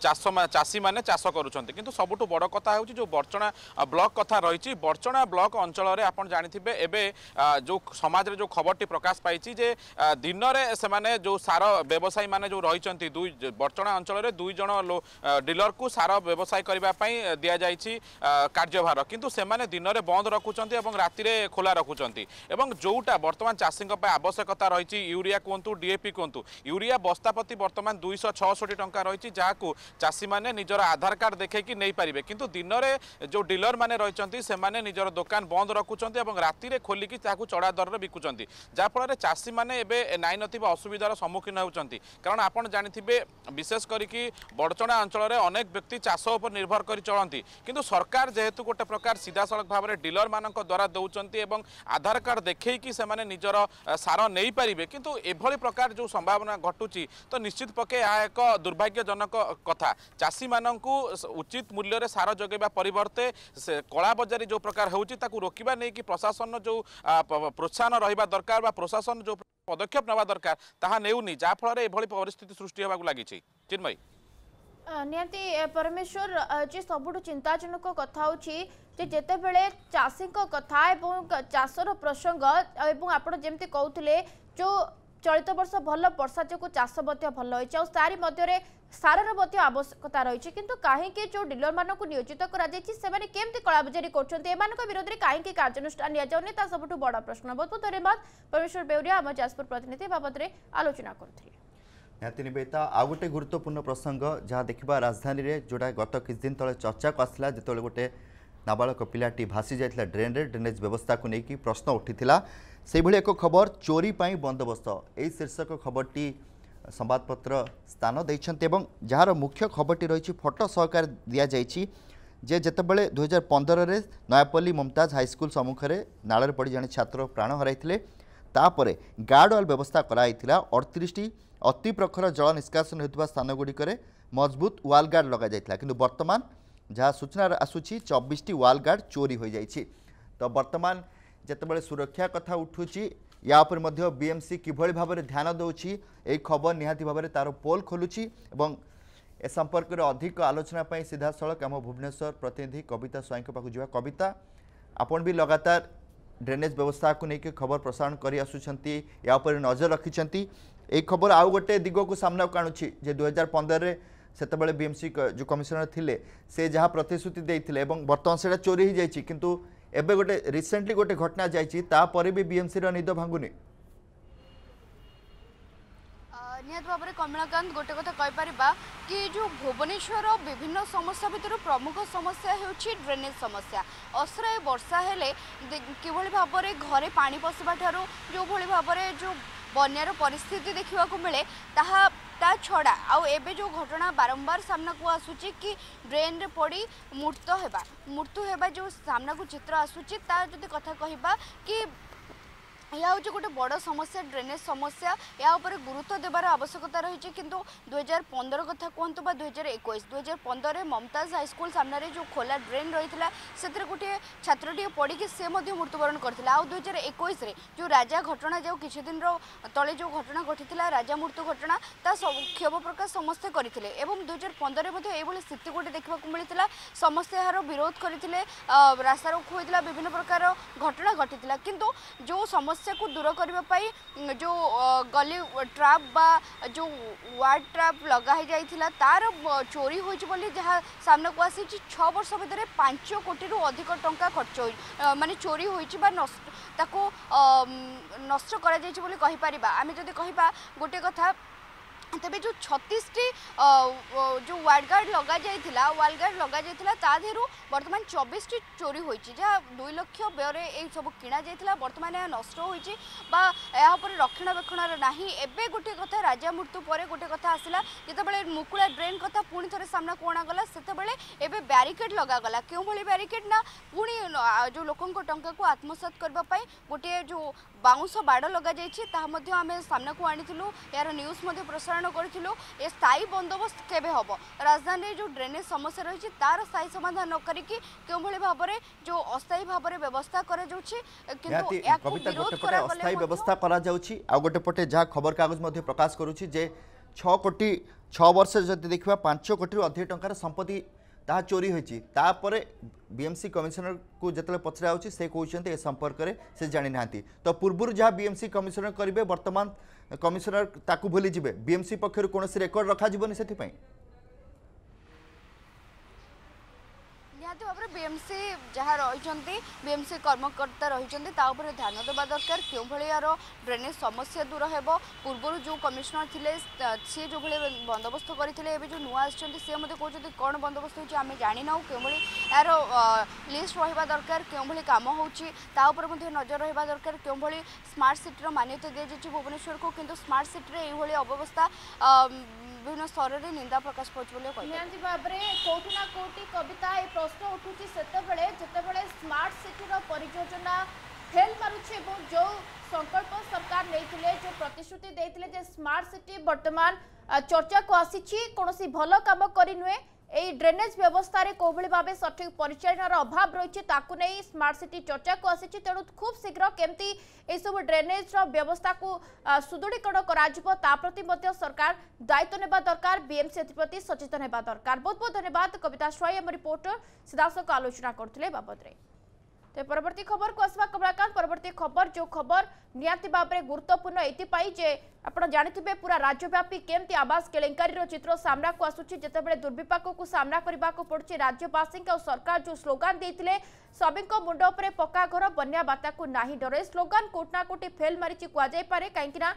ଚାଷ ଚାଷୀମାନେ ଚାଷ କରୁଛନ୍ତି କିନ୍ତୁ ସବୁଠୁ ବଡ଼ କଥା ହେଉଛି ଯେଉଁ ବର୍ଚ୍ଚଣା ବ୍ଲକ୍ କଥା ରହିଛି ବର୍ଚ୍ଚଣା ବ୍ଲକ୍ ଅଞ୍ଚଳରେ ଆପଣ ଜାଣିଥିବେ ଏବେ ଯେଉଁ ସମାଜରେ ଯେଉଁ ଖବରଟି ପ୍ରକାଶ ପାଇଛି ଯେ ଦିନରେ ସେମାନେ ଯେଉଁ ସାର ବ୍ୟବସାୟୀମାନେ ଯେଉଁ ରହିଛନ୍ତି ଦୁଇ ବର୍ଚ୍ଚଣା ଅଞ୍ଚଳରେ ଦୁଇ ଜଣ ଡିଲରକୁ ସାର ବ୍ୟବସାୟ କରିବା ପାଇଁ ଦିଆଯାଇଛି କାର୍ଯ୍ୟଭାର କିନ୍ତୁ ସେମାନେ ଦିନରେ বন্ধ রখুছেন এবং রাতে খোলা রখুছেন এবং যেটা বর্তমান চাষী আবশ্যকতা রয়েছে ইউরিয়া কুহতু ডিএপি কুহতু ইউরিয়া বস্তা প্রতি বর্তমান দুইশ ছষট্টি টাকা রয়েছে যা চাষী মানে নিজের আধার কার্ড দেখাইকি নেইপারে কিন্তু দিনরে যে ডিলর মানে রয়েছেন সে নিজের দোকান বন্ধ রখুছেন এবং রাতে খোলিকি তাকে চড়া দরের বিকুচার ফলে চাষী মানে এবে নাই নথিবা অসুবিধার সম্মুখীন হচ্ছেন কারণ আপনার জাঁথিবে বিশেষ করি বড়চণা অঞ্চলের অনেক ব্যক্তি চাষ উপর নির্ভর করে চলতে কিন্তু সরকার যেহেতু গোটে প্রকার সিধাসলখ ভাবে ଯେଉଁମାନେ ଡିଲର ମାନଙ୍କ ଦ୍ୱାରା ଦେଉଛନ୍ତି ଏବଂ ଆଧାର କାର୍ଡ଼ ଦେଖେଇକି ସେମାନେ ନିଜର ସାର ନେଇପାରିବେ କିନ୍ତୁ ଏଭଳି ପ୍ରକାର ଯେଉଁ ସମ୍ଭାବନା ଘଟୁଛି ତ ନିଶ୍ଚିତ ପକ୍ଷେ ଏହା ଏକ ଦୁର୍ଭାଗ୍ୟଜନକ କଥା ଚାଷୀମାନଙ୍କୁ ଉଚିତ ମୂଲ୍ୟରେ ସାର ଯୋଗାଇବା ପରିବର୍ତ୍ତେ ସେ କଳାବଜାରୀ ଯେଉଁ ପ୍ରକାର ହେଉଛି ତାକୁ ରୋକିବା ନେଇକି ପ୍ରଶାସନ ଯେଉଁ ପ୍ରୋତ୍ସାହନ ରହିବା ଦରକାର ବା ପ୍ରଶାସନ ଯେଉଁ ପଦକ୍ଷେପ ନେବା ଦରକାର ତାହା ନେଉନି ଯାହାଫଳରେ ଏଭଳି ପରିସ୍ଥିତି ସୃଷ୍ଟି ହେବାକୁ ଲାଗିଛି ଚିନ୍ମୟୀ ନିହାତି ପରମେଶ୍ୱର ଯେ ସବୁଠୁ ଚିନ୍ତାଜନକ କଥା ହେଉଛି ଯେ ଯେତେବେଳେ চাষী কথা এবং চাষর প্রসঙ্গ এবং আপনার ଯେମିତି কৌলে যে চলিত বর্ষ ভালো বর্ষা যোগ চাষ ভাল হয়েছে আারি মধ্যে সারর আবশ্যকতা রয়েছে কিন্তু কাহিকি যে ডিলর মানুষ নিয়োজিত করা যাই সে কেমি কলাবজারি করছেন এমন বিরোধে কাহিকি কার্যানুষ্ঠান নিয়ে তা সবুঠ বড় প্রশ্ন বহু বহু ধন্যবাদ পরমেশ্বর বেউরিয়া আমার যাজপুর প্রতিনিধি বাবদে আলোচনা করুলে ନିହାତି ନିବେଦିତା ଆଉ ଗୋଟେ ଗୁରୁତ୍ୱପୂର୍ଣ୍ଣ ପ୍ରସଙ୍ଗ ଯାହା ଦେଖିବା ରାଜଧାନୀରେ ଯେଉଁଟା ଗତ କିଛି ଦିନ ତଳେ ଚର୍ଚ୍ଚାକୁ ଆସିଲା ଯେତେବେଳେ ଗୋଟେ ନାବାଳକ ପିଲାଟି ଭାସି ଯାଇଥିଲା ଡ୍ରେନ୍ରେ ଡ୍ରେନେଜ୍ ବ୍ୟବସ୍ଥାକୁ ନେଇକି ପ୍ରଶ୍ନ ଉଠିଥିଲା ସେହିଭଳି ଏକ ଖବର ଚୋରି ପାଇଁ ବନ୍ଦୋବସ୍ତ ଏହି ଶୀର୍ଷକ ଖବରଟି ସମ୍ବାଦପତ୍ର ସ୍ଥାନ ଦେଇଛନ୍ତି ଏବଂ ଯାହାର ମୁଖ୍ୟ ଖବରଟି ରହିଛି ଫଟୋ ସହକାରେ ଦିଆଯାଇଛି ଯେ ଯେତେବେଳେ ଦୁଇହଜାର ପନ୍ଦରରେ ନୟାପଲ୍ଲୀ ମମତାଜ ହାଇସ୍କୁଲ ସମ୍ମୁଖରେ ନାଳରେ ପଡ଼ି ଜଣେ ଛାତ୍ର ପ୍ରାଣ ହରାଇଥିଲେ ତାପରେ ଗାର୍ଡ଼ ୱାଲ୍ ବ୍ୟବସ୍ଥା କରାଯାଇଥିଲା ଅଡ଼ତିରିଶଟି ଅତି ପ୍ରଖର ଜଳ ନିଷ୍କାସନ ହେଉଥିବା ସ୍ଥାନଗୁଡ଼ିକରେ ମଜବୁତ ୱାଲ୍ ଗାର୍ଡ଼ ଲଗାଯାଇଥିଲା କିନ୍ତୁ ବର୍ତ୍ତମାନ ଯାହା ସୂଚନା ଆସୁଛି ଚବିଶଟି ୱାଲ୍ ଗାର୍ଡ଼ ଚୋରି ହୋଇଯାଇଛି ତ ବର୍ତ୍ତମାନ ଯେତେବେଳେ ସୁରକ୍ଷା କଥା ଉଠୁଛି ୟା ଉପରେ ମଧ୍ୟ ବିଏମ୍ସି କିଭଳି ଭାବରେ ଧ୍ୟାନ ଦେଉଛି ଏହି ଖବର ନିହାତି ଭାବରେ ତା'ର ପୋଲ୍ ଖୋଲୁଛି ଏବଂ ଏ ସମ୍ପର୍କରେ ଅଧିକ ଆଲୋଚନା ପାଇଁ ସିଧାସଳଖ ଆମ ଭୁବନେଶ୍ୱର ପ୍ରତିନିଧି କବିତା ସ୍ୱାଇଁଙ୍କ ପାଖକୁ ଯିବା କବିତା ଆପଣ ବି ଲଗାତାର ଡ୍ରେନେଜ୍ ବ୍ୟବସ୍ଥାକୁ ନେଇକି ଖବର ପ୍ରସାରଣ କରି ଆସୁଛନ୍ତି ୟା ଉପରେ ନଜର ରଖିଛନ୍ତି এই খবর আউ গোটে দিগকু সামনাকু আনুছি যে দুই হাজার পনেরে সেতবে বিএমসি যে কমিশনার লে সে যা প্রতিশ্রুতি দিয়ে এবং বর্তমান সেটা চোরি হয়ে যাই কিন্তু এবে গোটে রিসেন্টলি গোটে ঘটনা যাই তাপরে বি বিএমসির নিদ ভাঙ্গুনি নিহত ভাবে কমলাকান্ত গোটে কথা কইপারা কি যে ভুবনেশ্বর বিভিন্ন সমস্যা ভিতর প্রমুখ সমস্যা হচ্ছে ড্রেনেজ সমস্যা অসরায় বর্ষা হলে কিভাবে ভাবে ঘরে পা পশিবা ঠার যেভাবে ভাবে যে বন্যার পরিস্থিতি দেখা মিলে তাহা তা ছড়া আউ এবে যে ঘটনা বারম্বার সামনাকু আসুচি কি ড্রেন্রে পড়ি মূর্ত হওয়া মূর্ত হওয়া যে সামনাকু চিত্র আসুচি তা যদি কথা কহবা কি ଏହା ହେଉଛି ଗୋଟେ ବଡ଼ ସମସ୍ୟା ଡ୍ରେନେଜ୍ ସମସ୍ୟା ଏହା ଉପରେ ଗୁରୁତ୍ୱ ଦେବାର ଆବଶ୍ୟକତା ରହିଛି କିନ୍ତୁ ଦୁଇହଜାର ପନ୍ଦର କଥା କୁହନ୍ତୁ ବା ଦୁଇହଜାର ଏକୋଇଶ ଦୁଇହଜାର ପନ୍ଦରରେ ମମତାଜ ହାଇସ୍କୁଲ ସାମ୍ନାରେ ଯେଉଁ ଖୋଲା ଡ୍ରେନ୍ ରହିଥିଲା ସେଥିରେ ଗୋଟିଏ ଛାତ୍ରଟିଏ ପଡ଼ିକି ସେ ମଧ୍ୟ ମୃତ୍ୟୁବରଣ କରିଥିଲା ଆଉ ଦୁଇହଜାର ଏକୋଇଶରେ ଯେଉଁ ରାଜା ଘଟଣା ଯେଉଁ କିଛି ଦିନର ତଳେ ଯେଉଁ ଘଟଣା ଘଟିଥିଲା ରାଜା ମୃତ୍ୟୁ ଘଟଣା ତା ସବୁ କ୍ଷୋଭ ପ୍ରକାଶ ସମସ୍ତେ କରିଥିଲେ ଏବଂ ଦୁଇହଜାର ପନ୍ଦରରେ ମଧ୍ୟ ଏଇଭଳି ସ୍ଥିତି ଗୋଟେ ଦେଖିବାକୁ ମିଳିଥିଲା ସମସ୍ତେ ଏହାର ବିରୋଧ କରିଥିଲେ ରାସ୍ତାରୋକ ହୋଇଥିଲା ବିଭିନ୍ନ ପ୍ରକାର ଘଟଣା ଘଟିଥିଲା କିନ୍ତୁ ଯେଉଁ ସମସ୍ୟା ସମସ୍ୟାକୁ ଦୂର କରିବା ପାଇଁ ଯେଉଁ ଗଲି ଟ୍ରାପ୍ ବା ଯେଉଁ ୱାର୍ଡ଼ ଟ୍ରାପ୍ ଲଗା ହୋଇଯାଇଥିଲା ତା'ର ଚୋରି ହୋଇଛି ବୋଲି ଯାହା ସାମ୍ନାକୁ ଆସିଛି ଛଅ ବର୍ଷ ଭିତରେ ପାଞ୍ଚ କୋଟିରୁ ଅଧିକ ଟଙ୍କା ଖର୍ଚ୍ଚ ହୋଇ ମାନେ ଚୋରି ହୋଇଛି ବା ତାକୁ ନଷ୍ଟ କରାଯାଇଛି ବୋଲି କହିପାରିବା ଆମେ ଯଦି କହିବା ଗୋଟିଏ କଥା ତେବେ ଯେଉଁ ଛତିଶଟି ଯେଉଁ ୱାର୍ଡ଼ ଗାର୍ଡ଼ ଲଗାଯାଇଥିଲା ୱାଲ୍ ଗାର୍ଡ଼ ଲଗାଯାଇଥିଲା ତା ଦେହରୁ ବର୍ତ୍ତମାନ ଚବିଶଟି ଚୋରି ହୋଇଛି ଯାହା ଦୁଇ ଲକ୍ଷ ବ୍ୟୟରେ ଏହି ସବୁ କିଣାଯାଇଥିଲା ବର୍ତ୍ତମାନ ଏହା ନଷ୍ଟ ହୋଇଛି ବା ଏହା ଉପରେ ରକ୍ଷଣାବେକ୍ଷଣର ନାହିଁ ଏବେ ଗୋଟିଏ କଥା ରାଜା ମୃତ୍ୟୁ ପରେ ଗୋଟିଏ କଥା ଆସିଲା ଯେତେବେଳେ ମୁକୁଳା ଡ୍ରେନ୍ କଥା ପୁଣି ଥରେ ସାମ୍ନାକୁ ଅଣାଗଲା ସେତେବେଳେ ଏବେ ବ୍ୟାରିକେଡ୍ ଲଗାଗଲା କେଉଁଭଳି ବ୍ୟାରିକେଡ୍ ନା ପୁଣି ଯେଉଁ ଲୋକଙ୍କ ଟଙ୍କାକୁ ଆତ୍ମସାତ କରିବା ପାଇଁ ଗୋଟିଏ ଯେଉଁ ବାଉଁଶ ବାଡ଼ ଲଗାଯାଇଛି ତାହା ମଧ୍ୟ ଆମେ ସାମ୍ନାକୁ ଆଣିଥିଲୁ ଏହାର ନ୍ୟୁଜ୍ ମଧ୍ୟ ପ୍ରସାରଣ আহ্বান করেছিল এ স্থায়ী বন্দোবস্ত কেবে হব রাজধানীর যে ড্রেনেজ সমস্যা রয়েছে তার স্থায়ী সমাধান নকরিকি কেউভাবে ভাবে যে অস্থায়ী ভাবে ব্যবস্থা করা যাচ্ছে কিন্তু অস্থায়ী ব্যবস্থা করা যাচ্ছে আউ গোটে পটে যা খবর কাগজ মধ্যে প্রকাশ করুছি যে ছ কোটি ছ বর্ষ যদি দেখিবা পাঁচ কোটি অধিক টাকার সম্পত্তি ତାହା ଚୋରି ହୋଇଛି ତାପରେ ବିଏମ୍ସି କମିଶନରକୁ ଯେତେବେଳେ ପଚରା ହେଉଛି ସେ କହୁଛନ୍ତି ଏ ସମ୍ପର୍କରେ ସେ ଜାଣିନାହାନ୍ତି ତ ପୂର୍ବରୁ ଯାହା ବିଏମ୍ସି କମିଶନର କରିବେ ବର୍ତ୍ତମାନ কমিশনার তাকে ভুলে যাবে বিএমসি পক্ষ কোণ রেকর্ড রখা যাবি সেপাই ନିହାତି ଭାବରେ ବିଏମ୍ସି ଯାହା ରହିଛନ୍ତି ବିଏମ୍ସି କର୍ମକର୍ତ୍ତା ରହିଛନ୍ତି ତା ଉପରେ ଧ୍ୟାନ ଦେବା ଦରକାର କେଉଁଭଳି ଏହାର ଡ୍ରେନେଜ୍ ସମସ୍ୟା ଦୂର ହେବ ପୂର୍ବରୁ ଯେଉଁ କମିଶନର ଥିଲେ ସିଏ ଯେଉଁଭଳି ବନ୍ଦୋବସ୍ତ କରିଥିଲେ ଏବେ ଯେଉଁ ନୂଆ ଆସିଛନ୍ତି ସିଏ ମଧ୍ୟ କହୁଛନ୍ତି କ'ଣ ବନ୍ଦୋବସ୍ତ ହେଉଛି ଆମେ ଜାଣିନାହୁଁ କେଉଁଭଳି ଏହାର ଲିଷ୍ଟ ରହିବା ଦରକାର କେଉଁଭଳି କାମ ହେଉଛି ତା ଉପରେ ମଧ୍ୟ ନଜର ରହିବା ଦରକାର କେଉଁଭଳି ସ୍ମାର୍ଟ ସିଟିର ମାନ୍ୟତା ଦିଆଯାଇଛି ଭୁବନେଶ୍ୱରକୁ କିନ୍ତୁ ସ୍ମାର୍ଟ ସିଟିରେ ଏଇଭଳି ଅବ୍ୟବସ୍ଥା ବିନସ୍ତରରେ ନିନ୍ଦା ପ୍ରକାଶ ପାଉଛି ବୋଲି କହିଲେ ନିହାତି ଭାବରେ କୋଉଠି ନା କୋଉଠି କବିତା ଏ ପ୍ରଶ୍ନ ଉଠୁଛି ସେତେବେଳେ ଯେତେବେଳେ ସ୍ମାର୍ଟ ସିଟିର ପରିଯୋଜନା ଫେଲ ମାରୁଛି ଏବଂ ଯେଉଁ ସଂକଳ୍ପ ସରକାର ନେଇଥିଲେ ଯେଉଁ ପ୍ରତିଶ୍ରୁତି ଦେଇଥିଲେ ଯେ ସ୍ମାର୍ଟ ସିଟି ବର୍ତ୍ତମାନ ଚର୍ଚ୍ଚାକୁ ଆସିଛି କୌଣସି ଭଲ କାମ କରି ନୁହେଁ এই ড্রেনেজ ব্যবস্থার কোভাবে ভাবে সঠিক পরিচালনার অভাব রয়েছে তাকে নিয়ে স্মার্ট সিটি চর্চাকু আসিছে তেমন খুব শীঘ্র কেমতি এইসব ড্রেনেজর ব্যবস্থাকে সুদৃঢ়ীকরণ করা তাপ্রতি সরকার দায়িত্ব নেওয়া দরকার বিএমসি এপ্রতি সচেতন হওয়া দরকার বহুত বহুত ধন্যবাদ কবিতা স্বাই আমার রিপোর্টর সিধাসখ আলোচনা করুলে বাবদরে ତେବେ ପରବର୍ତ୍ତୀ ଖବରକୁ ଆସିବା କମଳାକାନ୍ତ ପରବର୍ତ୍ତୀ ଖବର ଯେଉଁ ଖବର ନିହାତି ଭାବରେ ଗୁରୁତ୍ୱପୂର୍ଣ୍ଣ ଏଥିପାଇଁ ଯେ ଆପଣ ଜାଣିଥିବେ ପୁରା ରାଜ୍ୟବ୍ୟାପୀ କେମିତି ଆବାସ କେଳେଙ୍କାରୀର ଚିତ୍ର ସାମ୍ନାକୁ ଆସୁଛି ଯେତେବେଳେ ଦୁର୍ବିପାକକୁ ସାମ୍ନା କରିବାକୁ ପଡ଼ୁଛି ରାଜ୍ୟବାସୀଙ୍କ ଆଉ ସରକାର ଯେଉଁ ସ୍ଲୋଗାନ ଦେଇଥିଲେ ସଭିଙ୍କ ମୁଣ୍ଡ ଉପରେ ପକ୍କା ଘର ବନ୍ୟା ବାତ୍ୟାକୁ ନାହିଁ ଡରେ ସ୍ଲୋଗାନ କୋଟି ନା କୋଟି ଫେଲ୍ ମାରିଛି କୁହାଯାଇପାରେ କାହିଁକିନା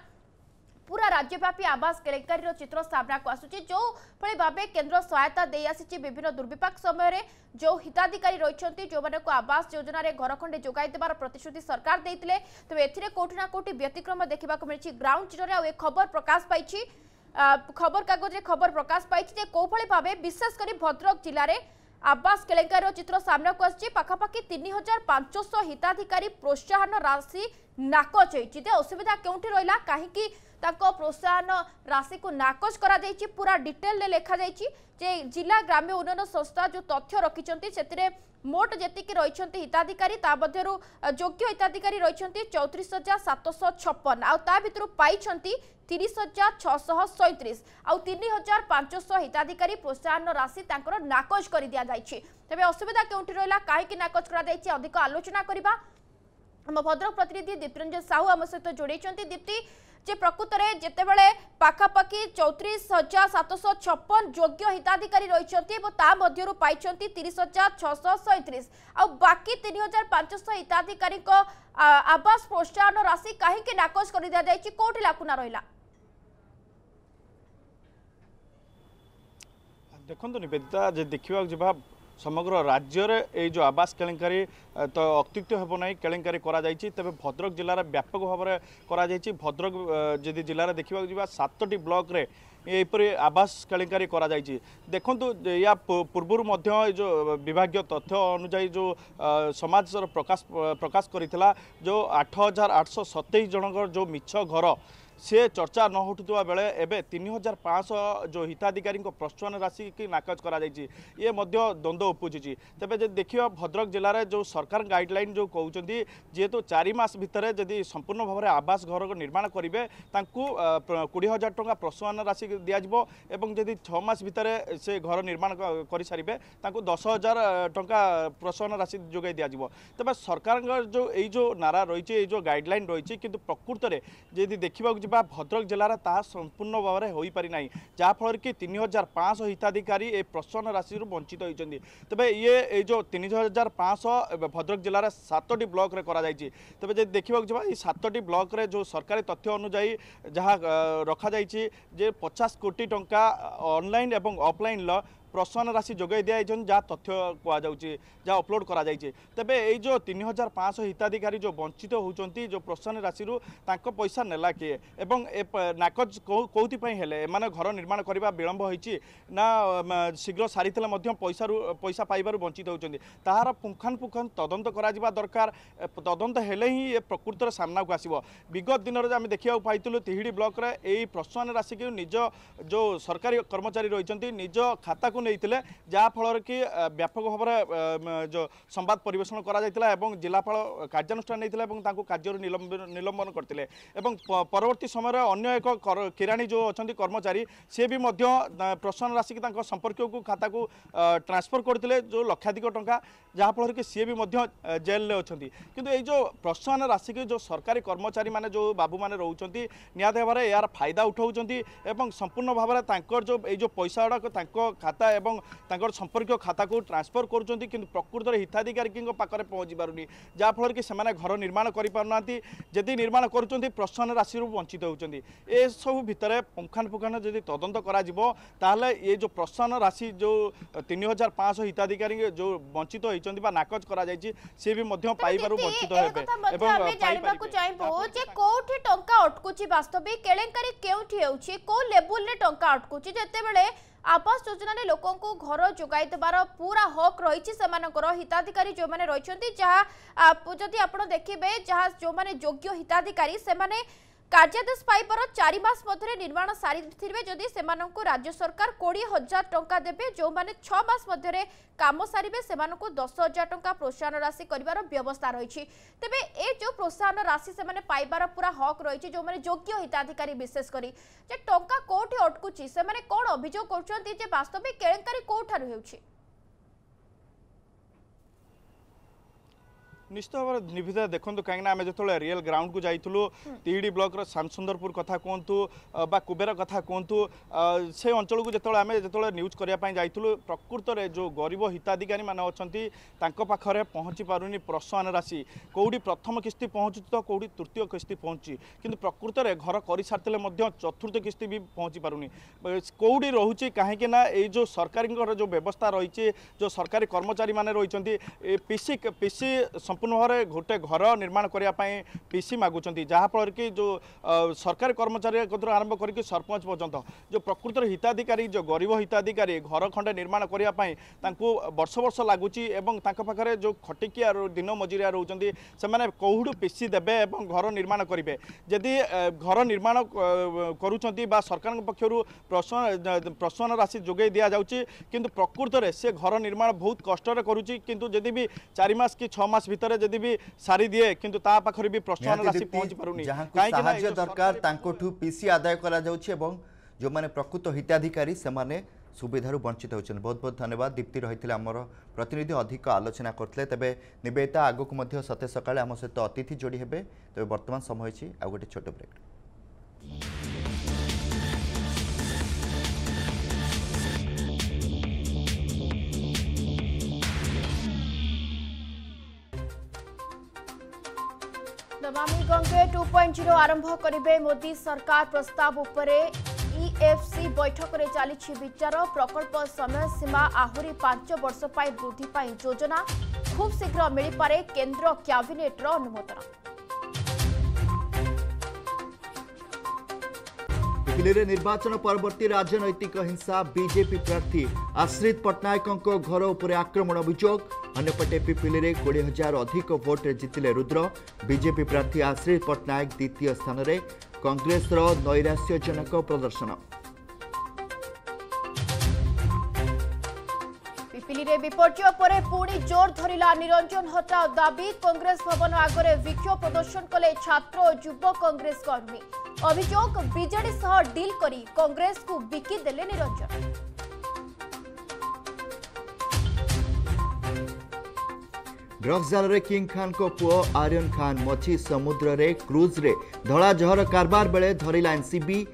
पूरा राज्यव्यापी आवास केलेंकारीर चित्र सामनाकू आसूची जो भଳି ভাবে কেন্দ্র সহায়তা দেই আসিছি বিভিন্ন দুর্বিপাক সময়ে যে হিতাধিকারী রয়েছেন যে আবাস যোজনার ঘর খণ্ডে যোগাই দেবার প্রতিশ্রুতি সরকার দিয়েছিল তবে এতে কোটি না কোটি ব্যতিক্রম দেখা মিছে গ্রাউন্ড জিরোরে আ খবর প্রকাশ পাইছি খবর কাগজে খবর প্রকাশ পাইছি যে কোভাবে ভাবে বিশেষ করে ভদ্রক জেলার আবাস কেলেঙ্কারীর চিত্র সামনাকু আসছে পাখাপাখি তিন হাজার পাঁচশো হিতাধিকারী প্রোৎসাহন রাশি নাকচ হয়েছে যে অসুবিধা কেউটি রহলা কী ତାଙ୍କ ପ୍ରୋତ୍ସାହନ ରାଶିକୁ ନାକଚ କରାଯାଇଛି ପୁରା ଡିଟେଲରେ ଲେଖାଯାଇଛି ଯେ ଜିଲ୍ଲା ଗ୍ରାମ୍ୟ ଉନ୍ନୟନ ସଂସ୍ଥା ଯେଉଁ ତଥ୍ୟ ରଖିଛନ୍ତି ସେଥିରେ ମୋଟ ଯେତିକି ରହିଛନ୍ତି ହିତାଧିକାରୀ ତା ମଧ୍ୟରୁ ଯୋଗ୍ୟ ହିତାଧିକାରୀ ରହିଛନ୍ତି ଚଉତିରିଶ ହଜାର ସାତଶହ ଛପନ ଆଉ ତା ଭିତରୁ ପାଇଛନ୍ତି ତିରିଶ ହଜାର ଛଅଶହ ସଇଁତିରିଶ ଆଉ ତିନି ହଜାର ପାଞ୍ଚଶହ ହିତାଧିକାରୀ ପ୍ରୋତ୍ସାହନ ରାଶି ତାଙ୍କର ନାକଚ କରି ଦିଆଯାଇଛି ତେବେ ଅସୁବିଧା କେଉଁଠି ରହିଲା କାହିଁକି ନାକଚ କରାଯାଇଛି ଅଧିକ ଆଲୋଚନା କରିବା ଆମ ଭଦ୍ରକ ପ୍ରତିନିଧି ଦୀପ୍ତିରଞ୍ଜନ ସାହୁ ଆମ ସହିତ ଯୋଡ଼େଇଛନ୍ତି ଦୀପ୍ତି যে প্রকৃতরে যেতবে পাখাপাখি চৌত্রিশ হাজার সাতশ ছপন যোগ্য হিতাধিকারী রয়েছেন এবং তা মধ্যে পাইছেন তিরিশ হাজার ছশ সৈত্রিশ আকি তিন হাজার পাঁচশ হিতাধিকারী আবাস প্রোৎসাহন রাশি কী নাকচ করে দিয়া যাই কোটি লাকুনা রহলা দেখুন নিবেদিতা যে দেখা যা ସମଗ୍ର ରାଜ୍ୟରେ ଏଇ ଯେଉଁ ଆବାସ କେଳେଙ୍କାରୀ ତ ଅତ୍ୟୁକ୍ତି ହେବ ନାହିଁ କେଳେଙ୍କାରୀ କରାଯାଇଛି ତେବେ ଭଦ୍ରକ ଜିଲ୍ଲାରେ ବ୍ୟାପକ ଭାବରେ କରାଯାଇଛି ଭଦ୍ରକ ଯଦି ଜିଲ୍ଲାରେ ଦେଖିବାକୁ ଯିବା ସାତଟି ବ୍ଲକରେ ଏହିପରି ଆବାସ କେଳେଙ୍କାରୀ କରାଯାଇଛି ଦେଖନ୍ତୁ ୟା ପୂର୍ବରୁ ମଧ୍ୟ ଏ ଯେଉଁ ବିଭାଗୀୟ ତଥ୍ୟ ଅନୁଯାୟୀ ଯେଉଁ ସମାଜର ପ୍ରକାଶ ପ୍ରକାଶ କରିଥିଲା ଯେଉଁ ଆଠ ହଜାର ଆଠଶହ ସତେଇଶ ଜଣଙ୍କର ଯେଉଁ ମିଛ ଘର সে চর্চা ন হটুয়া বেড়ে এবে তিন হাজার পাঁচশ যে হিতাধিকারী প্রশ্ন রাশি নাকচ করা যাই ইয়ে দ্বন্দ্ব উপুজিছি তবে যদি দেখা ভদ্রক জেলার যে সরকার গাইডলাইন যে কৌন যেহেতু চারি মাস ভিতরে যদি সম্পূর্ণ ভাবে আবাস ঘর নির্মাণ করবে তাঁকু কোড়ি হাজার টাকা প্রশ্ন রাশি দিয়াযিব এবং যদি ছ মাস ভিতরে সে ঘর নির্মাণ করে সারবে তাঁকু দশ হাজার টাকা প্রশ্ন রাশি যোগাই দিয়াযিব তবে সরকার যে এই যে নারা রয়েছে এই যে গাইডলাইন রয়েছে কিন্তু প্রকৃতরে যদি দেখা ହୋଇଥିବା ଭଦ୍ରକ ଜିଲ୍ଲାରେ ତାହା ସମ୍ପୂର୍ଣ୍ଣ ଭାବରେ ହୋଇପାରିନାହିଁ ଯାହାଫଳରେ କି ତିନି ହଜାର ପାଞ୍ଚଶହ ହିତାଧିକାରୀ ଏ ପ୍ରସନ୍ନ ରାଶିରୁ ବଞ୍ଚିତ ହୋଇଛନ୍ତି ତେବେ ଇଏ ଏଇ ଯେଉଁ ତିନି ହଜାର ପାଞ୍ଚଶହ ଭଦ୍ରକ ଜିଲ୍ଲାରେ ସାତଟି ବ୍ଲକରେ କରାଯାଇଛି ତେବେ ଯଦି ଦେଖିବାକୁ ଯିବା ଏଇ ସାତଟି ବ୍ଲକରେ ଯେଉଁ ସରକାରୀ ତଥ୍ୟ ଅନୁଯାୟୀ ଯାହା ରଖାଯାଇଛି ଯେ ପଚାଶ କୋଟି ଟଙ୍କା ଅନଲାଇନ୍ ଏବଂ ଅଫଲାଇନ୍ର প্রসন রাশি যোগাই দিয়া যা তথ্য কুযাচ্ছে যা অপলোড করা যাইছে তবে এই যে তিন হাজার পাঁচশ হিতাধিকারী যে বঞ্চিত হচ্ছেন যে প্রসন রাশি তাঁর পয়সা নেলা কি এবং নাকচ কোথিপাই হলে এমানে ঘর নির্মাণ করা বিলম্ব হয়েছে না শীঘ্র সারি পয়সার পয়সা পাইবার বঞ্চিত হচ্ছেন তাহার পুঙ্খানুপুঙ্খ তদন্ত করা দরকার তদন্ত হলে হি এ প্রকৃতর সামনাকে আসব বিগত দিন আমি দেখা পাইল তিহিড়ি ব্লক্রে এই প্রসন রাশিকে নিজ যে সরকারি কর্মচারী রয়েছেন নিজ খাতা ନେଇଥିଲେ ଯାହାଫଳରେ କି ବ୍ୟାପକ ଭାବରେ ସମ୍ବାଦ ପରିବେଷଣ କରାଯାଇଥିଲା ଏବଂ ଜିଲ୍ଲାପାଳ କାର୍ଯ୍ୟାନୁଷ୍ଠାନ ନେଇଥିଲେ ଏବଂ ତାଙ୍କୁ କାର୍ଯ୍ୟରୁ ନିଲମ୍ବନ କରିଥିଲେ ଏବଂ ପରବର୍ତ୍ତୀ ସମୟରେ ଅନ୍ୟ ଏକ କିରାଣୀ ଯେଉଁ ଅଛନ୍ତି କର୍ମଚାରୀ ସିଏ ବି ମଧ୍ୟ ପ୍ରସନ୍ନ ରାଶିକି ତାଙ୍କ ସମ୍ପର୍କୀୟକୁ ଖାତାକୁ ଟ୍ରାନ୍ସଫର କରିଥିଲେ ଯେଉଁ ଲକ୍ଷାଧିକ ଟଙ୍କା ଯାହାଫଳରେ କି ସିଏ ବି ମଧ୍ୟ ଜେଲ୍ରେ ଅଛନ୍ତି କିନ୍ତୁ ଏଇ ଯେଉଁ ପ୍ରସନ୍ନ ରାଶିକି ଯେଉଁ ସରକାରୀ କର୍ମଚାରୀମାନେ ଯେଉଁ ବାବୁମାନେ ରହୁଛନ୍ତି ନିହାତି ଭାବରେ ଏହାର ଫାଇଦା ଉଠାଉଛନ୍ତି ଏବଂ ସମ୍ପୂର୍ଣ୍ଣ ଭାବରେ ତାଙ୍କର ଯେଉଁ ଏଇ ଯେଉଁ ପଇସା ଗୁଡ଼ାକ ତାଙ୍କ ଖାତା ଖାତା ଏବଂ ତାଙ୍କର ସମ୍ପର୍କୀୟ ଖାତାକୁ ଟ୍ରାନ୍ସଫର କରୁଛନ୍ତି କିନ୍ତୁ ପ୍ରକୃତରେ ହିତାଧିକାରୀଙ୍କ ପାଖରେ ପହଞ୍ଚି ପାରୁନି ଯାହାଫଳରେ କି ସେମାନେ ଘର ନିର୍ମାଣ କରିପାରୁନାହାନ୍ତି ଯଦି ନିର୍ମାଣ କରୁଛନ୍ତି ପ୍ରୋତ୍ସାହନ ରାଶିରୁ ବଞ୍ଚିତ ହେଉଛନ୍ତି ଏସବୁ ଭିତରେ ପୁଙ୍ଖାନୁପୁଙ୍ଖାନ ଯଦି ତଦନ୍ତ କରାଯିବ ତାହେଲେ ଏ ଯେଉଁ ପ୍ରୋତ୍ସାହନ ରାଶି ଯେଉଁ ତିନି ହଜାର ପାଞ୍ଚଶହ ହିତାଧିକାରୀ ଯେଉଁ ବଞ୍ଚିତ ହୋଇଛନ୍ତି ବା ନାକଚ କରାଯାଇଛି ସେ ବି ମଧ୍ୟ ପାଇବାରୁ ବଞ୍ଚିତ ହେବେ ଏବଂ ଚାହିଁବୁ ଯେ ଟଙ୍କା ଅଟକୁଛି ବାସ୍ତବିକ କେଳେଙ୍କାରୀ କେଉଁଠି ହେଉଛି କୋଉ ଲେବୁଲରେ ଟଙ୍କା ଅଟକୁଛି ଯେତେବେଳେ आवास योजन लोक घर जोगाई देवार पूरा हक रही हिताधिकारी जो मैंने रही जहाँ जदि आप देखिए जहाँ जो योग्य हिताधिकारी से কার্যাদেশ পাইবার চারি মাস মধ্যে নির্মাণ সারিথিবে যদি সেমানকু রাজ্য সরকার কোড়িয়ে হাজার টঙ্কা দেবে যে ছ মাস মধ্যে কাম সারিবে সেমানকু দশ হাজার টঙ্কা প্রোৎসাহন রাশি করিবার ব্যবস্থা রয়েছে তবে এ যে প্রোৎসাহন রাশি সেমানে পাইবার পুরা হক রয়েছে যে যোগ্য হিতাধিকারী বিশেষ করে যে টঙ্কা কোটি অটকুচি সেমানে কোন অভিযোগ করছেন যে বাস্তবিক কেলেঙ্কারি কোঠার হচ্ছে ନିଶ୍ଚିତ ଭାବରେ ନିଭିଦା ଦେଖନ୍ତୁ କାହିଁକିନା ଆମେ ଯେତେବେଳେ ରିଏଲ୍ ଗ୍ରାଉଣ୍ଡକୁ ଯାଇଥିଲୁ ତିହିଡ଼ି ବ୍ଲକ୍ର ଶ୍ୟାମସୁନ୍ଦରପୁର କଥା କୁହନ୍ତୁ ବା କୁବେର କଥା କୁହନ୍ତୁ ସେ ଅଞ୍ଚଳକୁ ଯେତେବେଳେ ଆମେ ଯେତେବେଳେ ନ୍ୟୁଜ୍ କରିବା ପାଇଁ ଯାଇଥିଲୁ ପ୍ରକୃତରେ ଯେଉଁ ଗରିବ ହିତାଧିକାରୀମାନେ ଅଛନ୍ତି ତାଙ୍କ ପାଖରେ ପହଞ୍ଚି ପାରୁନି ପ୍ରୋତ୍ସାହନ ରାଶି କେଉଁଠି ପ୍ରଥମ କିସ୍ତି ପହଞ୍ଚୁଛି ତ କେଉଁଠି ତୃତୀୟ କିସ୍ତି ପହଞ୍ଚୁଛି କିନ୍ତୁ ପ୍ରକୃତରେ ଘର କରିସାରିଥିଲେ ମଧ୍ୟ ଚତୁର୍ଥ କିସ୍ତି ବି ପହଞ୍ଚି ପାରୁନି କେଉଁଠି ରହୁଛି କାହିଁକିନା ଏଇ ଯେଉଁ ସରକାରୀଙ୍କର ଯେଉଁ ବ୍ୟବସ୍ଥା ରହିଛି ଯେଉଁ ସରକାରୀ କର୍ମଚାରୀମାନେ ରହିଛନ୍ତି ପି ସି ପି ସି সম্পূর্ণ ভাবে গোটে ঘর নির্মাণ করা পিসি মাগুচার যাফলের কি যে সরকারি কর্মচারী আরম্ভ করি সরপঞ্চ পর্যন্ত যে প্রকৃতর হিতাধিকারী যে গরিব হিতাধিকারী ঘর খণ্ডে নির্মাণ করা তাঁকু বর্ষ বর্ষ লাগুচি এবং তাঁক পাখে যে খটিকিয়া দিন মজুরিয়া রোচান সে কৌড়ু পিসি দেবে এবং ঘর নির্মাণ করবে যদি ঘর নির্মাণ করুচার বা সরকার পক্ষ প্রশ্ন রাশি যোগাই দিয়া যাচ্ছে কিন্তু প্রকৃতরে সে ঘর নির্মাণ বহুত কষ্টরে করুচি কিন্তু যদি বি চারি মাস কি ছ মাস ভিতরে ଭିତରେ ଯଦି ବି ସାରିଦିଏ କିନ୍ତୁ ତା ପାଖରେ ବି ପ୍ରଶ୍ନମାନ ରାଶି ପହଞ୍ଚି ପାରୁନି କାହିଁକି ସାହାଯ୍ୟ ଦରକାର ତାଙ୍କଠୁ ପିସି ଆଦାୟ କରାଯାଉଛି ଏବଂ ଯେଉଁମାନେ ପ୍ରକୃତ ହିତାଧିକାରୀ ସେମାନେ ସୁବିଧାରୁ ବଞ୍ଚିତ ହେଉଛନ୍ତି ବହୁତ ବହୁତ ଧନ୍ୟବାଦ ଦୀପ୍ତି ରହିଥିଲେ ଆମର ପ୍ରତିନିଧି ଅଧିକ ଆଲୋଚନା କରୁଥିଲେ ତେବେ ନିବେଦିତା ଆଗକୁ ମଧ୍ୟ ସତେ ସକାଳେ ଆମ ସହିତ ଅତିଥି ଯୋଡ଼ି ହେବେ ତେବେ ବର୍ତ୍ତମାନ ସମୟ ହୋଇଛି ଆଉ ଗୋଟେ ଛୋଟ ବ୍ରେକ୍ नमामि गंगे 2.0 आरंभ करे मोदी सरकार प्रस्ताव उपरे ଇଏଫ୍ସି ବୈଠକରେ ଚାଲିଛି ବିଚାର ପ୍ରକଳ୍ପ ସମୟସୀମା ଆହୁରି ପାଞ୍ଚ ବର୍ଷ ପାଇଁ ବୃଦ୍ଧି ପାଇଁ ଯୋଜନା ଖୁବ୍ ଶୀଘ୍ର ମିଳିପାରେ କେନ୍ଦ୍ର କ୍ୟାବିନେଟ୍ର ଅନୁମୋଦନ ଦିଲ୍ଲୀରେ ନିର୍ବାଚନ ପରବର୍ତ୍ତୀ ରାଜନୈତିକ ହିଂସା ବିଜେପି ପ୍ରାର୍ଥୀ ଆଶ୍ରିତ ପଟ୍ଟନାୟକଙ୍କ ଘର ଉପରେ ଆକ୍ରମଣ ଅଭିଯୋଗ ଅନ୍ୟପଟେ ପିପିଲିରେ କୋଡ଼ିଏ ହଜାର ଅଧିକ ଭୋଟ୍ରେ ଜିତିଲେ ରୁଦ୍ର ବିଜେପି ପ୍ରାର୍ଥୀ ଆଶ୍ରିତ ପଟ୍ଟନାୟକ ଦ୍ୱିତୀୟ ସ୍ଥାନରେ କଂଗ୍ରେସର ନୈରାଶ୍ୟଜନକ ପ୍ରଦର୍ଶନ दिल्ली में विपर्य पर पुणी जोर धरला निरंजन हटाओ दाबी कांग्रेस भवन आगे विक्षोभ प्रदर्शन कले छात्र और युव कंग्रेस कर्मी अभोग विजे डिल करी को बिकिदेले निरंजन ड्रग्स जाल में किंग खान को पुओ आर्यन खान मछी समुद्र रे क्रूज रे धड़ा जहर कारबार बेले धरला एनसीबी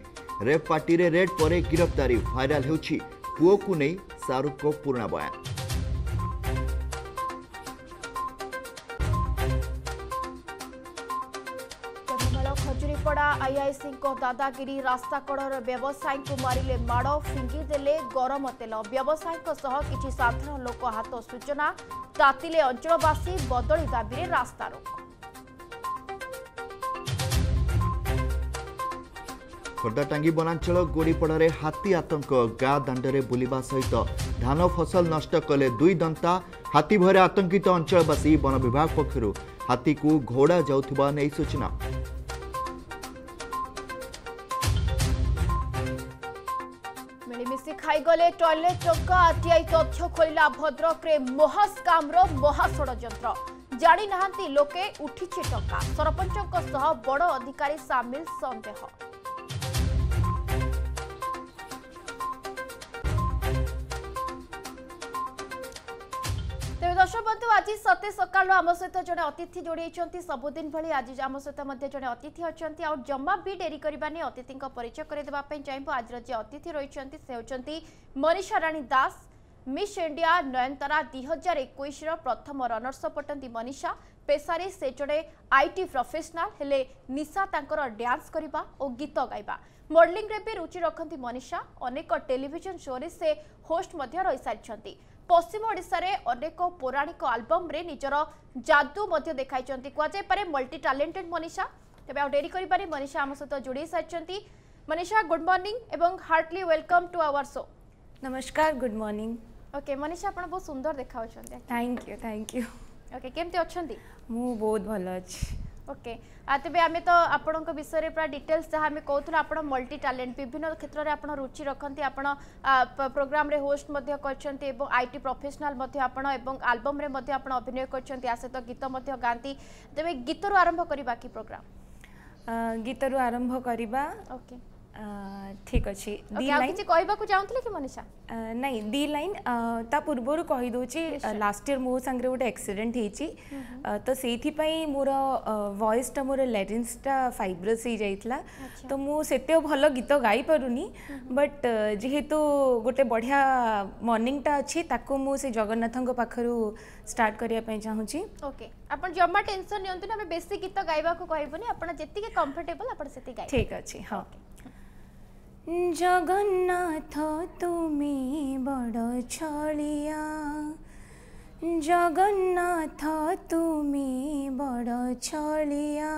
रेप पार्टी रे रेड पर गिरफ्तारी भाइराल होगी पुओ को नहीं शाहरुख को पूर्ण बयान पड़ा आईआईसी दादागिरी रास्ता कड़ व्यवसायी को मारे माड़ फिंगीदे गरम तेल व्यवसायी कि साधारण लोक हाथ सूचना तातिले अंचलवासी बदली दाबी रास्ता रोक ଖୋର୍ଦ୍ଧା ଟାଙ୍ଗି ବନାଞ୍ଚଳ ଗୋଡ଼ିପଡ଼ାରେ ହାତୀ ଆତଙ୍କ ଗାଁ ଦାଣ୍ଡରେ ବୁଲିବା ସହିତ ଧାନ ଫସଲ ନଷ୍ଟ କଲେ ଦୁଇ ଦନ୍ତା ହାତୀ ଭୟରେ ଆତଙ୍କିତ ଅଞ୍ଚଳବାସୀ ବନ ବିଭାଗ ପକ୍ଷରୁ ହାତୀକୁ ଘୋଡ଼ା ଯାଉଥିବା ନେଇ ସୂଚନା ମିଳିମିଶି ଖାଇଗଲେ ଟଏଲେଟ୍ ଟଙ୍କା ଆରଟିଆଇ ତଥ୍ୟ ଖୋଲିଲା ଭଦ୍ରକରେ ମହାସ୍କାମର ମହାଷଡ଼ଯନ୍ତ୍ର ଜାଣି ନାହାନ୍ତି ଲୋକେ ଉଠିଛି ଟଙ୍କା ସରପଞ୍ଚଙ୍କ ସହ ବଡ଼ ଅଧିକାରୀ ସାମିଲ ସନ୍ଦେହ দর্শক বন্ধু আজ সতে সকাল আমার সহ জন অতিথি যোড়াইছেন সবুদিন ভাল আজ আমার সহ জন অতিথি অনেক আউ জমা বি ডেরি করা নিয়ে অতিথি পরিচয় করে দেওয়া চাইব আজ যে অতিথি রয়েছেন সে হচ্ছেন মনীষা রাণী দাস মিস ইন্ডিয়া নয়নতারা দুই হাজার একুশর প্রথম রনর্সঅপ অটান্তি মনীষা পেশারে সে জনে আইটি প্রফেসনাল হলে নিশা তাঁকর ড্যান্স করা ও গীত গাইবা মডেলিংরে বি রুচি রাখতে মনীষা অনেক টেলিভিশন শোরে সে হোস্ট রয়ে সারি ପଶ୍ଚିମ ଓଡ଼ିଶାରେ ଅନେକ ପୌରାଣିକ ଆଲବମ୍ରେ ନିଜର ଯାଦୁ ମଧ୍ୟ ଦେଖାଇଛନ୍ତି କୁହାଯାଇପାରେ ମଲ୍ଟି ଟ୍ୟାଲେଣ୍ଟେଡ୍ ମନୀଷା ତେବେ ଆଉ ଡେରି କରିବାରେ ମନୀଷା ଆମ ସହିତ ଯୋଡ଼ି ସାରିଛନ୍ତି ମନୀଷା ଗୁଡ୍ ମର୍ଣ୍ଣିଂ ଏବଂ heartly welcome to our show ନମସ୍କାର ଗୁଡ୍ ମର୍ଣ୍ଣିଂ ଓକେ ମନୀଷା ଆପଣ ବହୁତ ସୁନ୍ଦର ଦେଖାଯାଉଛନ୍ତି thank you thank you okay କେମିତି ଅଛନ୍ତି ମୁଁ ବହୁତ ଭଲ ଅଛି ওকে তেবে আমি তো আপনার বিষয়ে পুরা ডিটেলস যা আমি কৌলু আপনার মল্টি ট্যালেন্ট বিভিন্ন ক্ষেত্রে আপনার রুচি রাখতে আপনার প্রোগ্রামে হোস্ট করছেন এবং আইটি প্রফেসনাল আপনার এবং আলবম্রে আপনার অভিনয় করছেন তা সহ গীত গাঁতি তেবে গীতর আরম্ভ করা কি প্রোগ্রাম গীতর আরম্ভ করা ওকে ଠିକ୍ ଅଛି ଦି ଲାଇନ୍ କିଛି କହିବାକୁ ଚାହୁଁଥିଲେ କି ମନୀଷା ନାଇଁ ଦି ଲାଇନ୍ ତା ପୂର୍ବରୁ କହିଦେଉଛି ଲାଷ୍ଟ ଇୟର୍ ମୋ ସାଙ୍ଗରେ ଗୋଟେ ଆକ୍ସିଡେଣ୍ଟ ହେଇଛି ତ ସେଇଥିପାଇଁ ମୋର ଭଏସ୍ଟା ମୋର ଲେରିନ୍ସଟା ଫାଇବ୍ରସ୍ ହେଇଯାଇଥିଲା ତ ମୁଁ ସେତେ ଭଲ ଗୀତ ଗାଇପାରୁନି ବଟ୍ ଯେହେତୁ ଗୋଟେ ବଢ଼ିଆ ମର୍ଣ୍ଣିଂଟା ଅଛି ତାକୁ ମୁଁ ସେ ଜଗନ୍ନାଥଙ୍କ ପାଖରୁ ଷ୍ଟାର୍ଟ କରିବା ପାଇଁ ଚାହୁଁଛି ଓକେ ଆପଣ ଜମା ଟେନସନ୍ ନିଅନ୍ତୁନି ଆମେ ବେଶୀ ଗୀତ ଗାଇବାକୁ କହିବୁନି ଆପଣ ଯେତିକି କମ୍ଫର୍ଟେବଲ୍ ଆପଣ ସେତିକି ଠିକ୍ ଅଛି ହଁ জগন্নাথ তুমি বড় ছড়িয়া জগন্নাথ তুমি বড় ছড়িয়া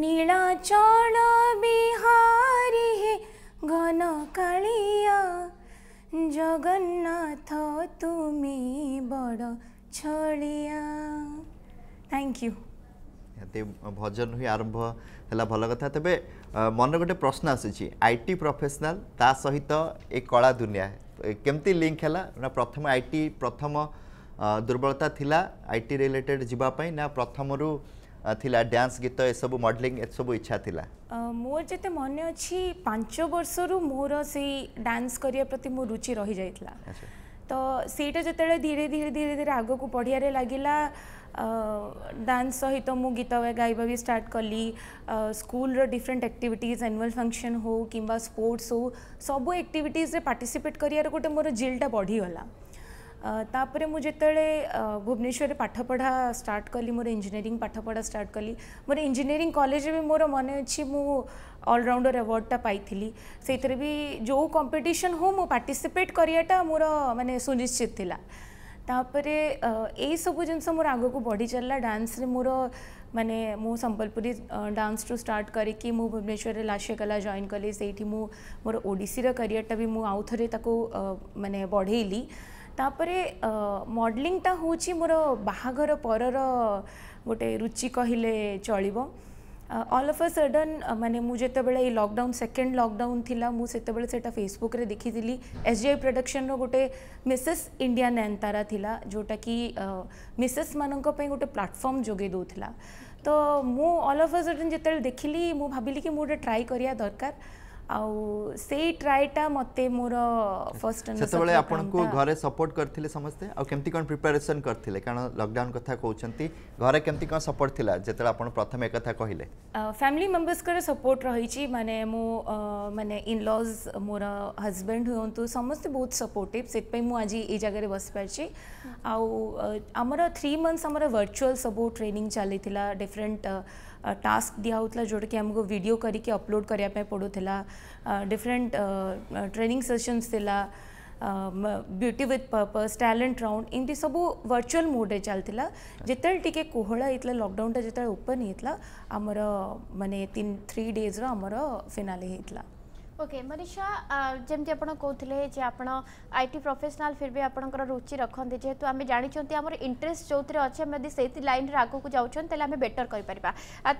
নীলাচল বিহারি হে ঘন কালিয়া জগন্নাথ তুমি বড় ছড়িয়া থ্যাংক ইউ ଏତେ ଭଜନ ହିଁ ଆରମ୍ଭ ହେଲା ଭଲ କଥା ତେବେ ମନରେ ଗୋଟେ ପ୍ରଶ୍ନ ଆସୁଛି ଆଇ ଟି ପ୍ରଫେସନାଲ୍ ତା ସହିତ ଏ କଳା ଦୁନିଆ କେମିତି ଲିଙ୍କ୍ ହେଲା ନା ପ୍ରଥମ ଆଇ ଟି ପ୍ରଥମ ଦୁର୍ବଳତା ଥିଲା ଆଇ ଟି ରିଲେଟେଡ୍ ଯିବା ପାଇଁ ନା ପ୍ରଥମରୁ ଥିଲା ଡ୍ୟାନ୍ସ ଗୀତ ଏସବୁ ମଡେଲିଂ ଏସବୁ ଇଚ୍ଛା ଥିଲା ମୋର ଯେତେ ମନେ ଅଛି ପାଞ୍ଚ ବର୍ଷରୁ ମୋର ସେଇ ଡ୍ୟାନ୍ସ କରିବା ପ୍ରତି ମୋ ରୁଚି ରହିଯାଇଥିଲା ତ ସେଇଟା ଯେତେବେଳେ ଧୀରେ ଧୀରେ ଧୀରେ ଧୀରେ ଆଗକୁ ପଢ଼ିବାରେ ଲାଗିଲା ଡ୍ୟାନ୍ସ ସହିତ ମୁଁ ଗୀତ ଗାଇବା ବି ଷ୍ଟାର୍ଟ କଲି ସ୍କୁଲର ଡିଫରେଣ୍ଟ ଆକ୍ଟିଭିଟିଜ୍ ଆନୁଆଲ୍ ଫଙ୍କସନ୍ ହେଉ କିମ୍ବା ସ୍ପୋର୍ଟସ୍ ହେଉ ସବୁ ଆକ୍ଟିଭିଟିଜ୍ରେ ପାର୍ଟିସିପେଟ୍ କରିବାର ଗୋଟେ ମୋର ଜିଲ୍ଟା ବଢ଼ିଗଲା ତାପରେ ମୁଁ ଯେତେବେଳେ ଭୁବନେଶ୍ୱରରେ ପାଠପଢ଼ା ଷ୍ଟାର୍ଟ କଲି ମୋର ଇଞ୍ଜିନିୟରିଂ ପାଠପଢ଼ା ଷ୍ଟାର୍ଟ କଲି ମୋର ଇଞ୍ଜିନିୟରିଂ କଲେଜରେ ବି ମୋର ମନେ ଅଛି ମୁଁ ଅଲରାଉଣ୍ଡର ଆୱାର୍ଡ଼ଟା ପାଇଥିଲି ସେଇଥିରେ ବି ଯେଉଁ କମ୍ପିଟିସନ୍ ହେଉ ମୁଁ ପାର୍ଟିସିପେଟ୍ କରିବାଟା ମୋର ମାନେ ସୁନିଶ୍ଚିତ ଥିଲା ତାପରେ ଏଇସବୁ ଜିନିଷ ମୋର ଆଗକୁ ବଢ଼ି ଚାଲିଲା ଡ୍ୟାନ୍ସରେ ମୋର ମାନେ ମୁଁ ସମ୍ବଲପୁରୀ ଡ୍ୟାନ୍ସରୁ ଷ୍ଟାର୍ଟ କରିକି ମୁଁ ଭୁବନେଶ୍ୱରରେ ଲାସ୍ୟକଲା ଜଏନ୍ କଲି ସେଇଠି ମୁଁ ମୋର ଓଡ଼ିଶୀର କ୍ୟାରିୟରଟା ବି ମୁଁ ଆଉ ଥରେ ତାକୁ ମାନେ ବଢ଼େଇଲି ତାପରେ ମଡ଼େଲିଂଟା ହେଉଛି ମୋର ବାହାଘର ପରର ଗୋଟେ ରୁଚି କହିଲେ ଚଳିବ ऑल अफ अ सडन माने ମୁଁ ଯେତେବେଳେ ଏଇ ଲକଡାଉନ୍ ସେକେଣ୍ଡ ଲକଡାଉନ୍ ଥିଲା ମୁଁ ସେତେବେଳେ ସେଇଟା ଫେସବୁକ୍ରେ ଦେଖିଥିଲି ଏସ୍ ଜି ଆଇ ପ୍ରଡକ୍ସନ୍ର ଗୋଟେ ମିସେସ୍ ଇଣ୍ଡିଆ ନୟନତାରା ଥିଲା ଯେଉଁଟାକି ମିସେସ୍ମାନଙ୍କ ପାଇଁ ଗୋଟେ ପ୍ଲାଟଫର୍ମ ଯୋଗାଇ ଦେଉଥିଲା ତ ମୁଁ ଅଲ୍ ଅଫ୍ ଅ ସଡନ୍ ଯେତେବେଳେ ଦେଖିଲି ମୁଁ ଭାବିଲି କି ମୁଁ ଗୋଟେ ଟ୍ରାଏ କରିବା ଦରକାର ଆଉ ସେଇ ଟ୍ରାଏଟା ମୋତେ ମୋର ଫର୍ଷ୍ଟ ସେତେବେଳେ ଆପଣଙ୍କୁ ଘରେ ସପୋର୍ଟ କରିଥିଲେ ସମସ୍ତେ ଆଉ କେମିତି କ'ଣ ପ୍ରିପାରେସନ୍ କରିଥିଲେ କାରଣ ଲକଡାଉନ୍ କଥା କହୁଛନ୍ତି ଘରେ କେମିତି କ'ଣ ସପୋର୍ଟ ଥିଲା ଯେତେବେଳେ ଆପଣ ପ୍ରଥମେ ଏକଥା କହିଲେ ଫ୍ୟାମିଲି ମେମ୍ବର୍ସଙ୍କର ସପୋର୍ଟ ରହିଛି ମାନେ ମୁଁ ମାନେ ଇନଲଜ୍ ମୋର ହଜବେଣ୍ଡ ହୁଅନ୍ତୁ ସମସ୍ତେ ବହୁତ ସପୋର୍ଟିଭ୍ ସେଥିପାଇଁ ମୁଁ ଆଜି ଏଇ ଜାଗାରେ ବସିପାରିଛି ଆଉ ଆମର ଥ୍ରୀ ମନ୍ଥସ୍ ଆମର ଭର୍ଚୁଆଲ୍ ସବୁ ଟ୍ରେନିଂ ଚାଲିଥିଲା ଡିଫରେଣ୍ଟ टास्क दिया होता जोटा आमको भिड करके अपलोड करने पड़ूला डिफरेन्ट ट्रेनिंग सेसन्स थिला beauty with purpose talent round एमती सब वर्चुअल मोड्रे चलता जिते टी कोहला होता लकडाउनटा जो ओपन होता आमर मानने थ्री डेज्र आमर फिनाले होता ওকে ମନୀଷା ଯେମିତି ଆପଣ କହୁଥିଲେ ଯେ ଆପଣ ଆଇ ଟି ପ୍ରଫେସନାଲ୍ ଫିର୍ ବି ଆପଣଙ୍କର ରୁଚି ରଖନ୍ତି ଯେହେତୁ ଆମେ ଜାଣିଛନ୍ତି ଆମର ଇଣ୍ଟରେଷ୍ଟ ଯେଉଁଥିରେ ଅଛି ଆମେ ଯଦି ସେଇ ଲାଇନ୍ରେ ଆଗକୁ ଯାଉଛନ୍ତି ତାହେଲେ ଆମେ ବେଟର୍ କରିପାରିବା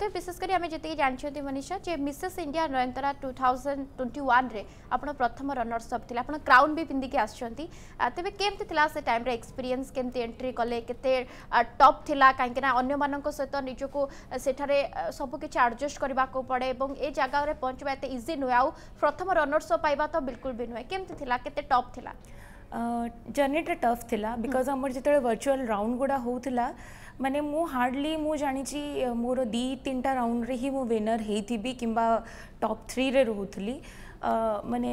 ତେବେ ବିଶେଷ କରି ଆମେ ଯେତିକି ଜାଣିଛନ୍ତି ମନୀଷା ଯେ Mrs India Nayantara two thousand twenty ୱାନ୍ରେ ଆପଣ ପ୍ରଥମ ରନର୍ସ ଅପ୍ ଥିଲେ ଆପଣ କ୍ରାଉନ୍ ବି ପିନ୍ଧିକି ଆସିଛନ୍ତି ତେବେ କେମିତି ଥିଲା ସେ ଟାଇମ୍ରେ ଏକ୍ସପିରିଏନ୍ସ କେମିତି ଏଣ୍ଟ୍ରି କଲେ କେତେ ଟପ୍ ଥିଲା କାହିଁକିନା ଅନ୍ୟମାନଙ୍କ ସହିତ ନିଜକୁ ସେଠାରେ ସବୁକିଛି ଆଡ଼ଜଷ୍ଟ କରିବାକୁ ପଡ଼େ ଏବଂ ଏ ଜାଗାରେ ପହଞ୍ଚିବା ଏତେ ଇଜି ନୁହେଁ ଆଉ प्रथम रनर्स पाइबा तो बिल्कुल भी नुहे केमती थिला केते टॉप थिला जर्नीटा टफ थिला बिकज आमर जिते वर्चुअल राउंड गुड़ा होउथिला ମାନେ ମୁଁ ହାର୍ଡ଼ଲି ମୁଁ ଜାଣିଛି ମୋର ଦୁଇ ତିନିଟା ରାଉଣ୍ଡରେ ହିଁ ମୁଁ ୱିନର୍ ହେଇଥିବି କିମ୍ବା ଟପ୍ ଥ୍ରୀରେ ରହୁଥିଲି ମାନେ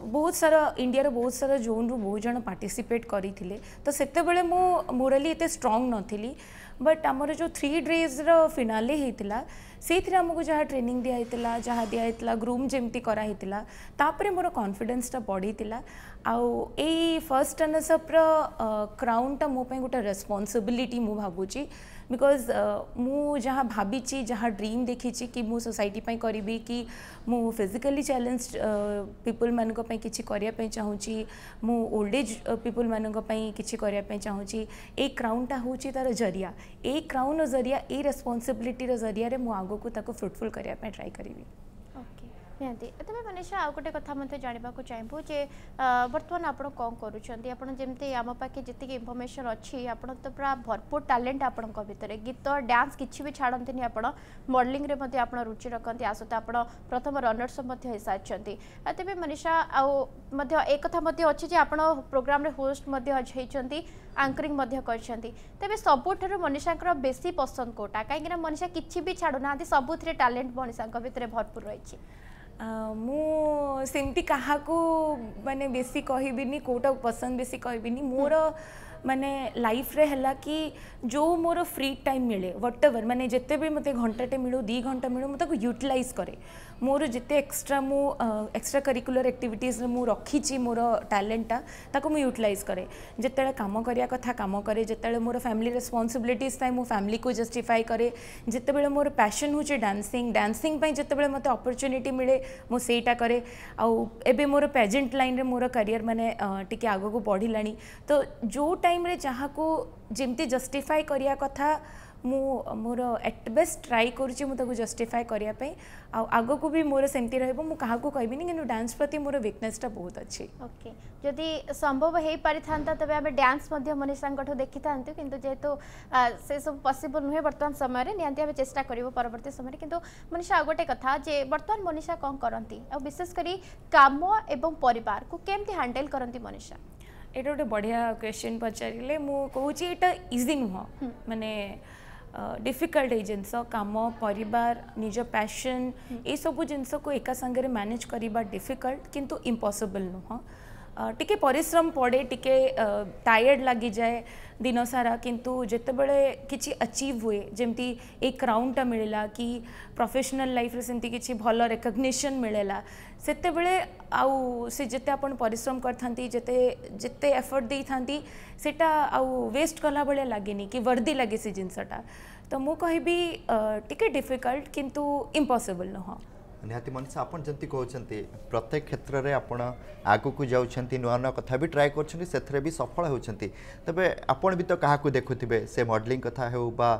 ବହୁତ ସାରା ଇଣ୍ଡିଆର ବହୁତ ସାରା ଜୋନ୍ରୁ ବହୁତ ଜଣ ପାର୍ଟିସିପେଟ୍ କରିଥିଲେ ତ ସେତେବେଳେ ମୁଁ ମୋରାଲି ଏତେ ଷ୍ଟ୍ରଙ୍ଗ ନଥିଲି ବଟ୍ ଆମର ଯେଉଁ ଥ୍ରୀ ଡେଜ୍ର ଫିନାଲେ ହେଇଥିଲା ସେଇଥିରେ ଆମକୁ ଯାହା ଟ୍ରେନିଂ ଦିଆହେଇଥିଲା ଯାହା ଦିଆହେଇଥିଲା ଗ୍ରୁମ୍ ଯେମିତି କରାହେଇଥିଲା ତାପରେ ମୋର କନଫିଡେନ୍ସଟା ବଢ଼ିଥିଲା आई फर्स्ट रनर्सअप्र क्राउनटा मोप गोटे रेस्पनसबिलिटी मुझे भावुँ बिकज मुझ भाभी जहाँ ड्रीम देखी कि मु सोसाइटी करी कि फिजिकली चैलेंज पीपल मानक करवाई चाहूँगी मुल्ड एज पीपुल मानक कि चाहिए ये क्राउनटा हो तार जरिया ये क्राउन जरिया ये रेस्पनसबिलिटर जरिया आगे फ्रुटफुल करने ट्राए करी ନିହାତି ତେବେ ମନୀଷା ଆଉ ଗୋଟେ କଥା ମଧ୍ୟ ଜାଣିବାକୁ ଚାହିଁବୁ ଯେ ବର୍ତ୍ତମାନ ଆପଣ କ'ଣ କରୁଛନ୍ତି ଆପଣ ଯେମିତି ଆମ ପାଖେ ଯେତିକି ଇନଫର୍ମେସନ୍ ଅଛି ଆପଣ ତ ପୁରା ଭରପୁର ଟ୍ୟାଲେଣ୍ଟ ଆପଣଙ୍କ ଭିତରେ ଗୀତ ଡ୍ୟାନ୍ସ କିଛି ବି ଛାଡ଼ନ୍ତିନି ଆପଣ ମଡ଼େଲିଂରେ ମଧ୍ୟ ଆପଣ ରୁଚି ରଖନ୍ତି ଆ ସହିତ ଆପଣ ପ୍ରଥମ ରନର୍ସ ମଧ୍ୟ ହେଇସାରିଛନ୍ତି ତେବେ ମନୀଷା ଆଉ ମଧ୍ୟ ଏ କଥା ମଧ୍ୟ ଅଛି ଯେ ଆପଣ ପ୍ରୋଗ୍ରାମରେ ହୋଷ୍ଟ ମଧ୍ୟ ହେଇଛନ୍ତି ଆଙ୍କରିଂ ମଧ୍ୟ କରିଛନ୍ତି ତେବେ ସବୁଠାରୁ ମନୀଷାଙ୍କର ବେଶୀ ପସନ୍ଦ କେଉଁଟା କାହିଁକିନା ମନୀଷା କିଛି ବି ଛାଡ଼ୁନାହାନ୍ତି ସବୁଥିରେ ଟ୍ୟାଲେଣ୍ଟ ମନୀଷାଙ୍କ ଭିତରେ ଭରପୁର ରହିଛି ମୁଁ ସେମିତି କାହାକୁ ମାନେ ବେଶୀ କହିବିନି କେଉଁଟାକୁ ପସନ୍ଦ ବେଶୀ କହିବିନି ମୋର ମାନେ ଲାଇଫ୍ରେ ହେଲା କି ଯେଉଁ ମୋର ଫ୍ରି ଟାଇମ୍ ମିଳେ ୱାଟ୍ ଏଭର୍ ମାନେ ଯେତେ ବି ମୋତେ ଘଣ୍ଟାଟେ ମିଳୁ ଦୁଇ ଘଣ୍ଟା ମିଳୁ ମୁଁ ତାକୁ ୟୁଟିଲାଇଜ୍ କରେ मोर जिते एक्सट्रा मु एक्सट्रा करिकुलर एक्टिविटीज मु रखी मोर टैलेंटा ताको मु यूटिलाइज करे जिते काम करिया कथा काम करे जिते मोर फैमिली रेस्पनसबिलिटीज थाए मु फैमिली को जस्टिफाई करे जिते बड़े मोर पैशन हूँ डांसिंग डांसिंग जिते बड़े मतलब अपरच्युनिटी मिले मुझा कै आबे मोर प्रेजेट लाइन रे मोर करियर मैंने टी आग को बढ़ला तो जो टाइम जहाँ को जमी जस्टिफाई करिया कथा ମୁଁ ମୋର ଆଟ୍ବେଷ୍ଟ ଟ୍ରାଏ କରୁଛି ମୁଁ ତାକୁ ଜଷ୍ଟିଫାଏ କରିବା ପାଇଁ ଆଉ ଆଗକୁ ବି ମୋର ସେମିତି ରହିବ ମୁଁ କାହାକୁ କହିବିନି କିନ୍ତୁ ଡ୍ୟାନ୍ସ ପ୍ରତି ମୋର ୱିକନେସ୍ଟା ବହୁତ ଅଛି ଓକେ ଯଦି ସମ୍ଭବ ହେଇପାରିଥାନ୍ତା ତେବେ ଆମେ ଡ୍ୟାନ୍ସ ମଧ୍ୟ ମନୀଷାଙ୍କଠୁ ଦେଖିଥାନ୍ତୁ କିନ୍ତୁ ଯେହେତୁ ସେସବୁ ପସିବଲ୍ ନୁହେଁ ବର୍ତ୍ତମାନ ସମୟରେ ନିହାତି ଆମେ ଚେଷ୍ଟା କରିବୁ ପରବର୍ତ୍ତୀ ସମୟରେ କିନ୍ତୁ ମନୀଷା ଆଉ ଗୋଟେ କଥା ଯେ ବର୍ତ୍ତମାନ ମନୀଷା କ'ଣ କରନ୍ତି ଆଉ ବିଶେଷ କରି କାମ ଏବଂ ପରିବାରକୁ କେମିତି ହ୍ୟାଣ୍ଡେଲ୍ କରନ୍ତି ମନୀଷା ଏଇଟା ଗୋଟେ ବଢ଼ିଆ କ୍ୱେଶ୍ଚିନ୍ ପଚାରିଲେ ମୁଁ କହୁଛି ଏଇଟା ଇଜି ନୁହଁ ମାନେ डिफिकल्ट जिनस कम पर निज पैशन ये हम्म। सब जिनस को एका सांगे मैनेज करवा डिफिकल्ट किंतु इम्पॉसिबल नुह टे परिश्रम पड़े टिके टायर्ड लग जाए दिन सारा किंतु जिते बड़े किसी अचीव हुए जमी एक क्राउनटा मिलला कि प्रफेसनाल लाइफ से भल रेकग्निशन मिलला ସେତେବେଳେ ଆଉ ସେ ଯେତେ ଆପଣ ପରିଶ୍ରମ କରିଥାନ୍ତି ଯେତେ ଯେତେ ଏଫର୍ଟ ଦେଇଥାନ୍ତି ସେଇଟା ଆଉ ୱେଷ୍ଟ କଲା ଭଳିଆ ଲାଗେନି କି ବର୍ଦ୍ଦି ଲାଗେ ସେ ଜିନିଷଟା ତ ମୁଁ କହିବି ଟିକେ ଡିଫିକଲ୍ଟ କିନ୍ତୁ ଇମ୍ପସିବଲ୍ ନୁହଁ ନିହାତି ମନୀଷା ଆପଣ ଯେମିତି କହୁଛନ୍ତି ପ୍ରତ୍ୟେକ କ୍ଷେତ୍ରରେ ଆପଣ ଆଗକୁ ଯାଉଛନ୍ତି ନୂଆ ନୂଆ କଥା ବି ଟ୍ରାଏ କରୁଛନ୍ତି ସେଥିରେ ବି ସଫଳ ହେଉଛନ୍ତି ତେବେ ଆପଣ ବି ତ କାହାକୁ ଦେଖୁଥିବେ ସେ ମଡ଼େଲିଂ କଥା ହେଉ ବା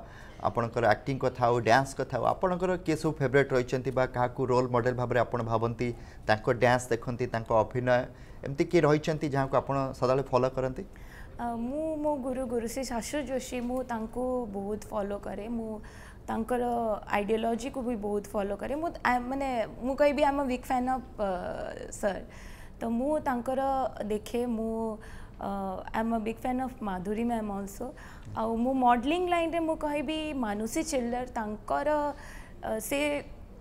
ଆପଣଙ୍କର ଆକ୍ଟିଂ କଥା ହଉ ଡ୍ୟାନ୍ସ କଥା ହଉ ଆପଣଙ୍କର କିଏ ସବୁ ଫେଭରେଟ୍ ରହିଛନ୍ତି ବା କାହାକୁ ରୋଲ୍ ମଡ଼େଲ୍ ଭାବରେ ଆପଣ ଭାବନ୍ତି ତାଙ୍କ ଡ୍ୟାନ୍ସ ଦେଖନ୍ତି ତାଙ୍କ ଅଭିନୟ ଏମିତି କିଏ ରହିଛନ୍ତି ଯାହାକୁ ଆପଣ ସଦାବେଳେ ଫଲୋ କରନ୍ତି ମୁଁ ମୋ ଗୁରୁ ଗୁରୁଶ୍ରୀ ଶାଶୁ ଯୋଶୀ ମୁଁ ତାଙ୍କୁ ବହୁତ ଫଲୋ କରେ ମୁଁ ତାଙ୍କର ଆଇଡ଼ିଓଲୋଜିକୁ ବି ବହୁତ ଫଲୋ କରେ ମୁଁ ମାନେ ମୁଁ କହିବି ଆମ ୱିକ୍ ଫ୍ୟାନ୍ ଅଫ୍ ସର୍ ତ ମୁଁ ତାଙ୍କର ଦେଖେ ମୁଁ I am a big fan of Madhuri ma'am also modelling line रे मु कहबी मानुषी चिल्लर तांकर uh, से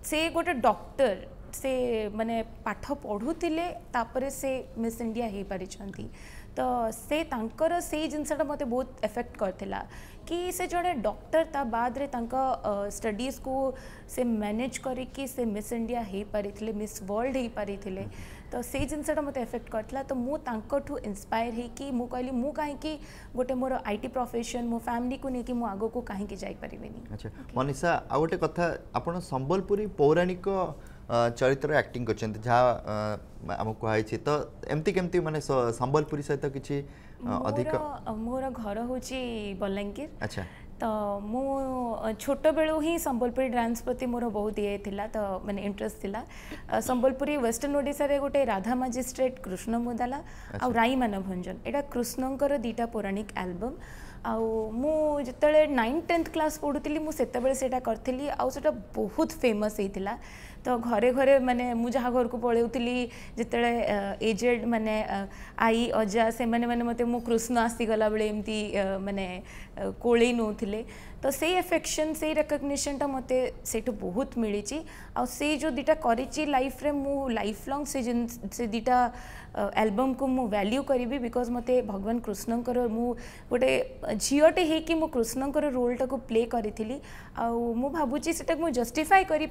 से गोटे डॉक्टर से माने पाठ पढ़ुते से मिस इंडिया हो पार तो से तांकर से जिनसटा मते बहुत इफेक्ट करथिला कि से जो डॉक्टर ता बाद रे तांका स्टडीज uh, को से मैनेज करी कि से मिस इंडिया हो पार मिस वर्ल्ड हो पार ତ ସେଇ ଜିନିଷଟା ମୋତେ ଏଫେକ୍ଟ କରିଥିଲା ତ ମୁଁ ତାଙ୍କଠୁ ଇନ୍ସପାୟାର ହେଇକି ମୁଁ କହିଲି ମୁଁ କାହିଁକି ଗୋଟେ ମୋର ଆଇ ଟି ପ୍ରଫେସନ୍ ମୋ ଫ୍ୟାମିଲିକୁ ନେଇକି ମୁଁ ଆଗକୁ କାହିଁକି ଯାଇପାରିବିନି ଆଚ୍ଛା ମନିଷା ଆଉ ଗୋଟେ କଥା ଆପଣ ସମ୍ବଲପୁରୀ ପୌରାଣିକ চরিত্র আক্টিং করছেন যা আমি কুহাইছি ତ ଏମିତି କେମିତି ମାନେ ସମ୍ବଲପୁରୀ ସହିତ କିଛି ଅଧିକ ମୋର ଘର ହେଉଛି ବଲାଙ୍ଗୀର ଆଚ୍ଛା तो मु तर मेळू ही संबलपूर डान्स प्रति ये थिला तो मे इंटरेस्ट थिला संबलपुरी वेस्टर्न रे गोटे राधा माजिस्ट्रेट कृष्ण मुदाला आई मनभंजन एटा कृष्णंकर दुटा पौराणिक एल्बम आ मु आलबम 9th 10th क्लास मु मी सतवेळे सेटा करथली आ सेटा बहुत फेमस आहे ତ ଘରେ ଘରେ ମାନେ ମୁଁ ଯାହା ଘରକୁ ପଳାଉଥିଲି ଯେତେବେଳେ ଏଜେଡ୍ ମାନେ ଆଈ ଅଜା ସେମାନେ ମାନେ ମୋତେ ମୋ କୃଷ୍ଣ ଆସିଗଲା ବେଳେ ଏମିତି ମାନେ କୋଳେଇ ନେଉଥିଲେ तो से एफेक्शन से टा मत सेठु बहुत मिली आई जो दुटा कर लाइफ रे लाइफ लंग से जिन से दीटा एल्बम को मु वैल्यू करी बिकज मत भगवान कृष्ण मु गोटे झीटे हो कृष्ण रोलटा को प्ले करी आउ भावुची से जस्टिफाए करी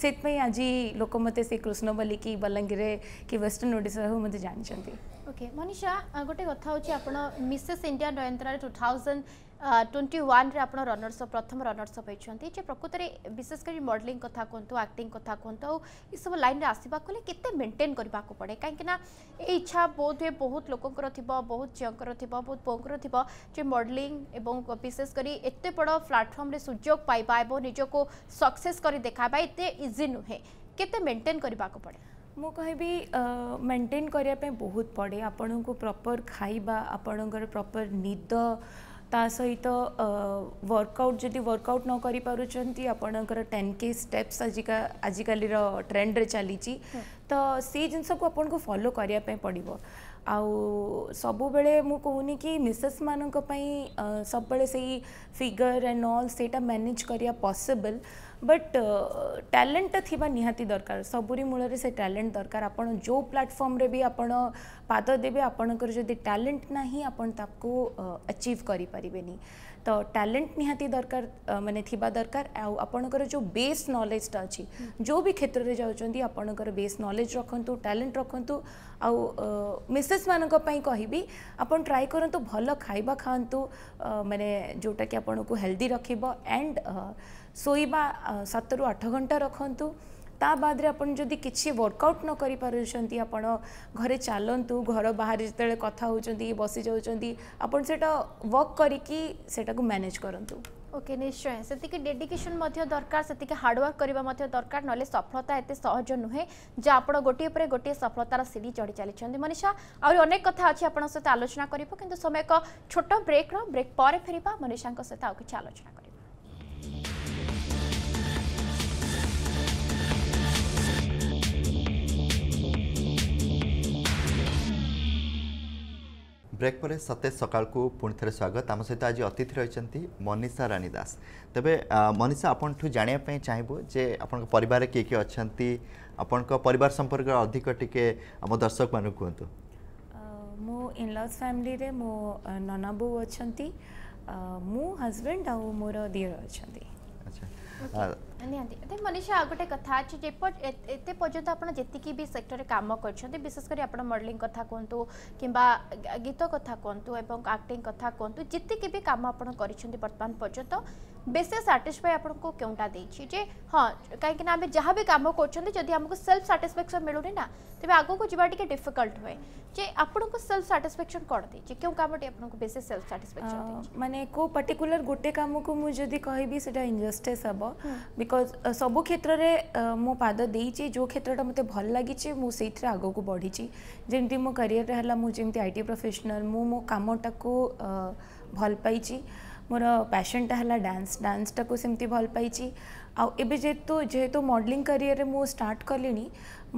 से आज लोक मत से कृष्ण कि बलांगीर कि वेस्टर्ण ओडा हो मत जानते ओके मनीषा गोटे कथा हूँ आप Mrs India Nayantara two thousand twenty one आप रनर्स प्रथम रनर्स होती प्रकृत में विशेषकर मडलींग कथा कहतु आक्टिंग कथा कहतु यू लाइन में को के मेन्टेन करने को पड़े कहीं इच्छा बोध हुए बहुत लोकर थी बहुत झीकर थी बहुत बोर थी जो मडलींग विशेषकर एत बड़ प्लाटफर्म्रे सुजोग पाइबा और निजक सक्से देखा ये इजी नुहे के मेन्टेन करने को पड़े ମୁଁ कह मेन्टेन करने बहुत पड़े आपण को ପ୍ରପର୍ खाइबा आपण ପ୍ରପର୍ निद ତା ସହିତ ୱାର୍କଆଉଟ୍ ଯଦି ୱାର୍କଆଉଟ୍ ନ କରିପାରୁଛନ୍ତି ଆପଣଙ୍କର ଟେନ୍ କେ ଷ୍ଟେପ୍ସ ଆଜିକା ଆଜିକାଲିର ଟ୍ରେଣ୍ଡରେ ଚାଲିଛି ତ ସେଇ ଜିନିଷକୁ ଆପଣଙ୍କୁ ଫଲୋ କରିବା ପାଇଁ ପଡ଼ିବ ଆଉ ସବୁବେଳେ ମୁଁ କହୁନି କି ମିସେସ୍ମାନଙ୍କ ପାଇଁ ସବୁବେଳେ ସେଇ ଫିଗର୍ ଆଣ୍ଡ ଅଲ୍ ସେଇଟା ମ୍ୟାନେଜ୍ କରିବା ପସିବଲ୍ बट ଟ୍ୟାଲେଣ୍ଟଟା ଥିବା ନିହାତି ଦରକାର ସବୁରି ମୂଳରେ ସେ ଟ୍ୟାଲେଣ୍ଟ ଦରକାର ଆପଣ ଯେଉଁ ପ୍ଲାଟଫର୍ମରେ ବି ଆପଣ ପାଦ ଦେବେ ଆପଣଙ୍କର ଯଦି ଟ୍ୟାଲେଣ୍ଟ ନାହିଁ ଆପଣ ତାକୁ ଆଚିଭ୍ କରିପାରିବେନି ତ ଟ୍ୟାଲେଣ୍ଟ ନିହାତି ଦରକାର ମାନେ ଥିବା ଦରକାର ଆଉ ଆପଣଙ୍କର ଯେଉଁ ବେସ୍ ନଲେଜଟା ଅଛି ଯେଉଁ ବି କ୍ଷେତ୍ରରେ ଯାଉଛନ୍ତି ଆପଣଙ୍କର ବେସ୍ ନଲେଜ ରଖନ୍ତୁ ଟ୍ୟାଲେଣ୍ଟ ରଖନ୍ତୁ ଆଉ ମିସେସ୍ମାନଙ୍କ ପାଇଁ କହିବି ଆପଣ ଟ୍ରାଏ କରନ୍ତୁ ଭଲ ଖାଇବା ଖାଆନ୍ତୁ ମାନେ ଯେଉଁଟାକି ଆପଣଙ୍କୁ ହେଲ୍ଦି ରଖିବ ଆଣ୍ଡ ଶୋଇବା ସାତରୁ ଆଠ ଘଣ୍ଟା ରଖନ୍ତୁ ତା ବାଦରେ ଆପଣ ଯଦି କିଛି ୱାର୍କଆଉଟ୍ ନ କରିପାରୁଛନ୍ତି ଆପଣ ଘରେ ଚାଲନ୍ତୁ ଘର ବାହାରେ ଯେତେବେଳେ କଥା ହେଉଛନ୍ତି ବସି ଯାଉଛନ୍ତି ଆପଣ ସେଇଟା ୱାର୍କ କରିକି ସେଇଟାକୁ ମ୍ୟାନେଜ୍ କରନ୍ତୁ ওকে নিশ্চয় সেটিকি ডেডিকেশন মধ্যে দরকার সেটিকি হার্ডওয়ার্ক করা মধ্যে দরকার নলে সফলতা এতে সহজ নুহে যে আপনার গোটিয়ে পরে গোটিয়ে সফলতার সিঁড়ি চড়ি চালিয়েছেন মনীষা আহ অনেক কথা আছে আপনার সহ আলোচনা করবু কিন্তু সময় এক ছোট ব্রেক্র ব্রেক পরে ফেরবা মনীষাঙ্ সহ আউ কিছু আলোচনা করি ବ୍ରେକ୍ ପରେ ସତେଜ ସକାଳକୁ ପୁଣିଥରେ ସ୍ୱାଗତ ଆମ ସହିତ ଆଜି ଅତିଥି ରହିଛନ୍ତି ମନୀଷା ରାଣୀ ଦାସ ତେବେ ମନୀଷା ଆପଣଙ୍କଠୁ ଜାଣିବା ପାଇଁ ଚାହିଁବୁ ଯେ ଆପଣଙ୍କ ପରିବାରରେ କିଏ କିଏ ଅଛନ୍ତି ଆପଣଙ୍କ ପରିବାର ସମ୍ପର୍କରେ ଅଧିକ ଟିକେ ଆମ ଦର୍ଶକମାନଙ୍କୁ କୁହନ୍ତୁ ମୁଁ ଇନ୍ଲସ୍ ଫ୍ୟାମିଲିରେ ମୋ ନନା ବୋଉ ଅଛନ୍ତି ମୁଁ ହଜବେଣ୍ଡ ଆଉ ମୋର ଦିଅର ଅଛନ୍ତି ଆଚ୍ଛା मनीषा गोटे कथ अच्छे एत पर्यटन आप जी भी सेक्टर में कम करशेषकर मडलींग कथ कहतु कि गीत कथ कहतु आक्टिंग कथ कहतु जितकी भी कम आपंट बर्तमान पर्यटन बेस साटिस्फाई आप क्योंटा दे हाँ कहीं आम जहाँ भी कम कर सेल्फ साटिस्फेक्शन मिलूनी ना तेज आग को जी डिफिकल्ट हुए जे आपको सेल्फ साटिस्फेक्शन कौन दे क्यों कम बेस सेल्फ साटिस्फेक्शन मैंने को पर्टिकुलर गोटे कम को मुझे कहि इनजस्टिस हम ବିକଜ୍ ସବୁ କ୍ଷେତ୍ରରେ ମୁଁ ପାଦ ଦେଇଛି ଯେଉଁ କ୍ଷେତ୍ରଟା ମୋତେ ଭଲ ଲାଗିଛି ମୁଁ ସେଇଥିରେ ଆଗକୁ ବଢ଼ିଛି ଯେମିତି ମୋ କ୍ୟାରିୟରରେ ହେଲା ମୁଁ ଯେମିତି ଆଇ ଟି ପ୍ରଫେସନାଲ୍ ମୁଁ ମୋ କାମଟାକୁ ଭଲ ପାଇଛି ମୋର ପ୍ୟାସନ୍ଟା ହେଲା ଡ୍ୟାନ୍ସ ଡ୍ୟାନ୍ସଟାକୁ ସେମିତି ଭଲ ପାଇଛି ଆଉ ଏବେ ଯେହେତୁ ଯେହେତୁ ମଡ଼େଲିଂ କ୍ୟାରିୟରରେ ମୁଁ ଷ୍ଟାର୍ଟ କଲିଣି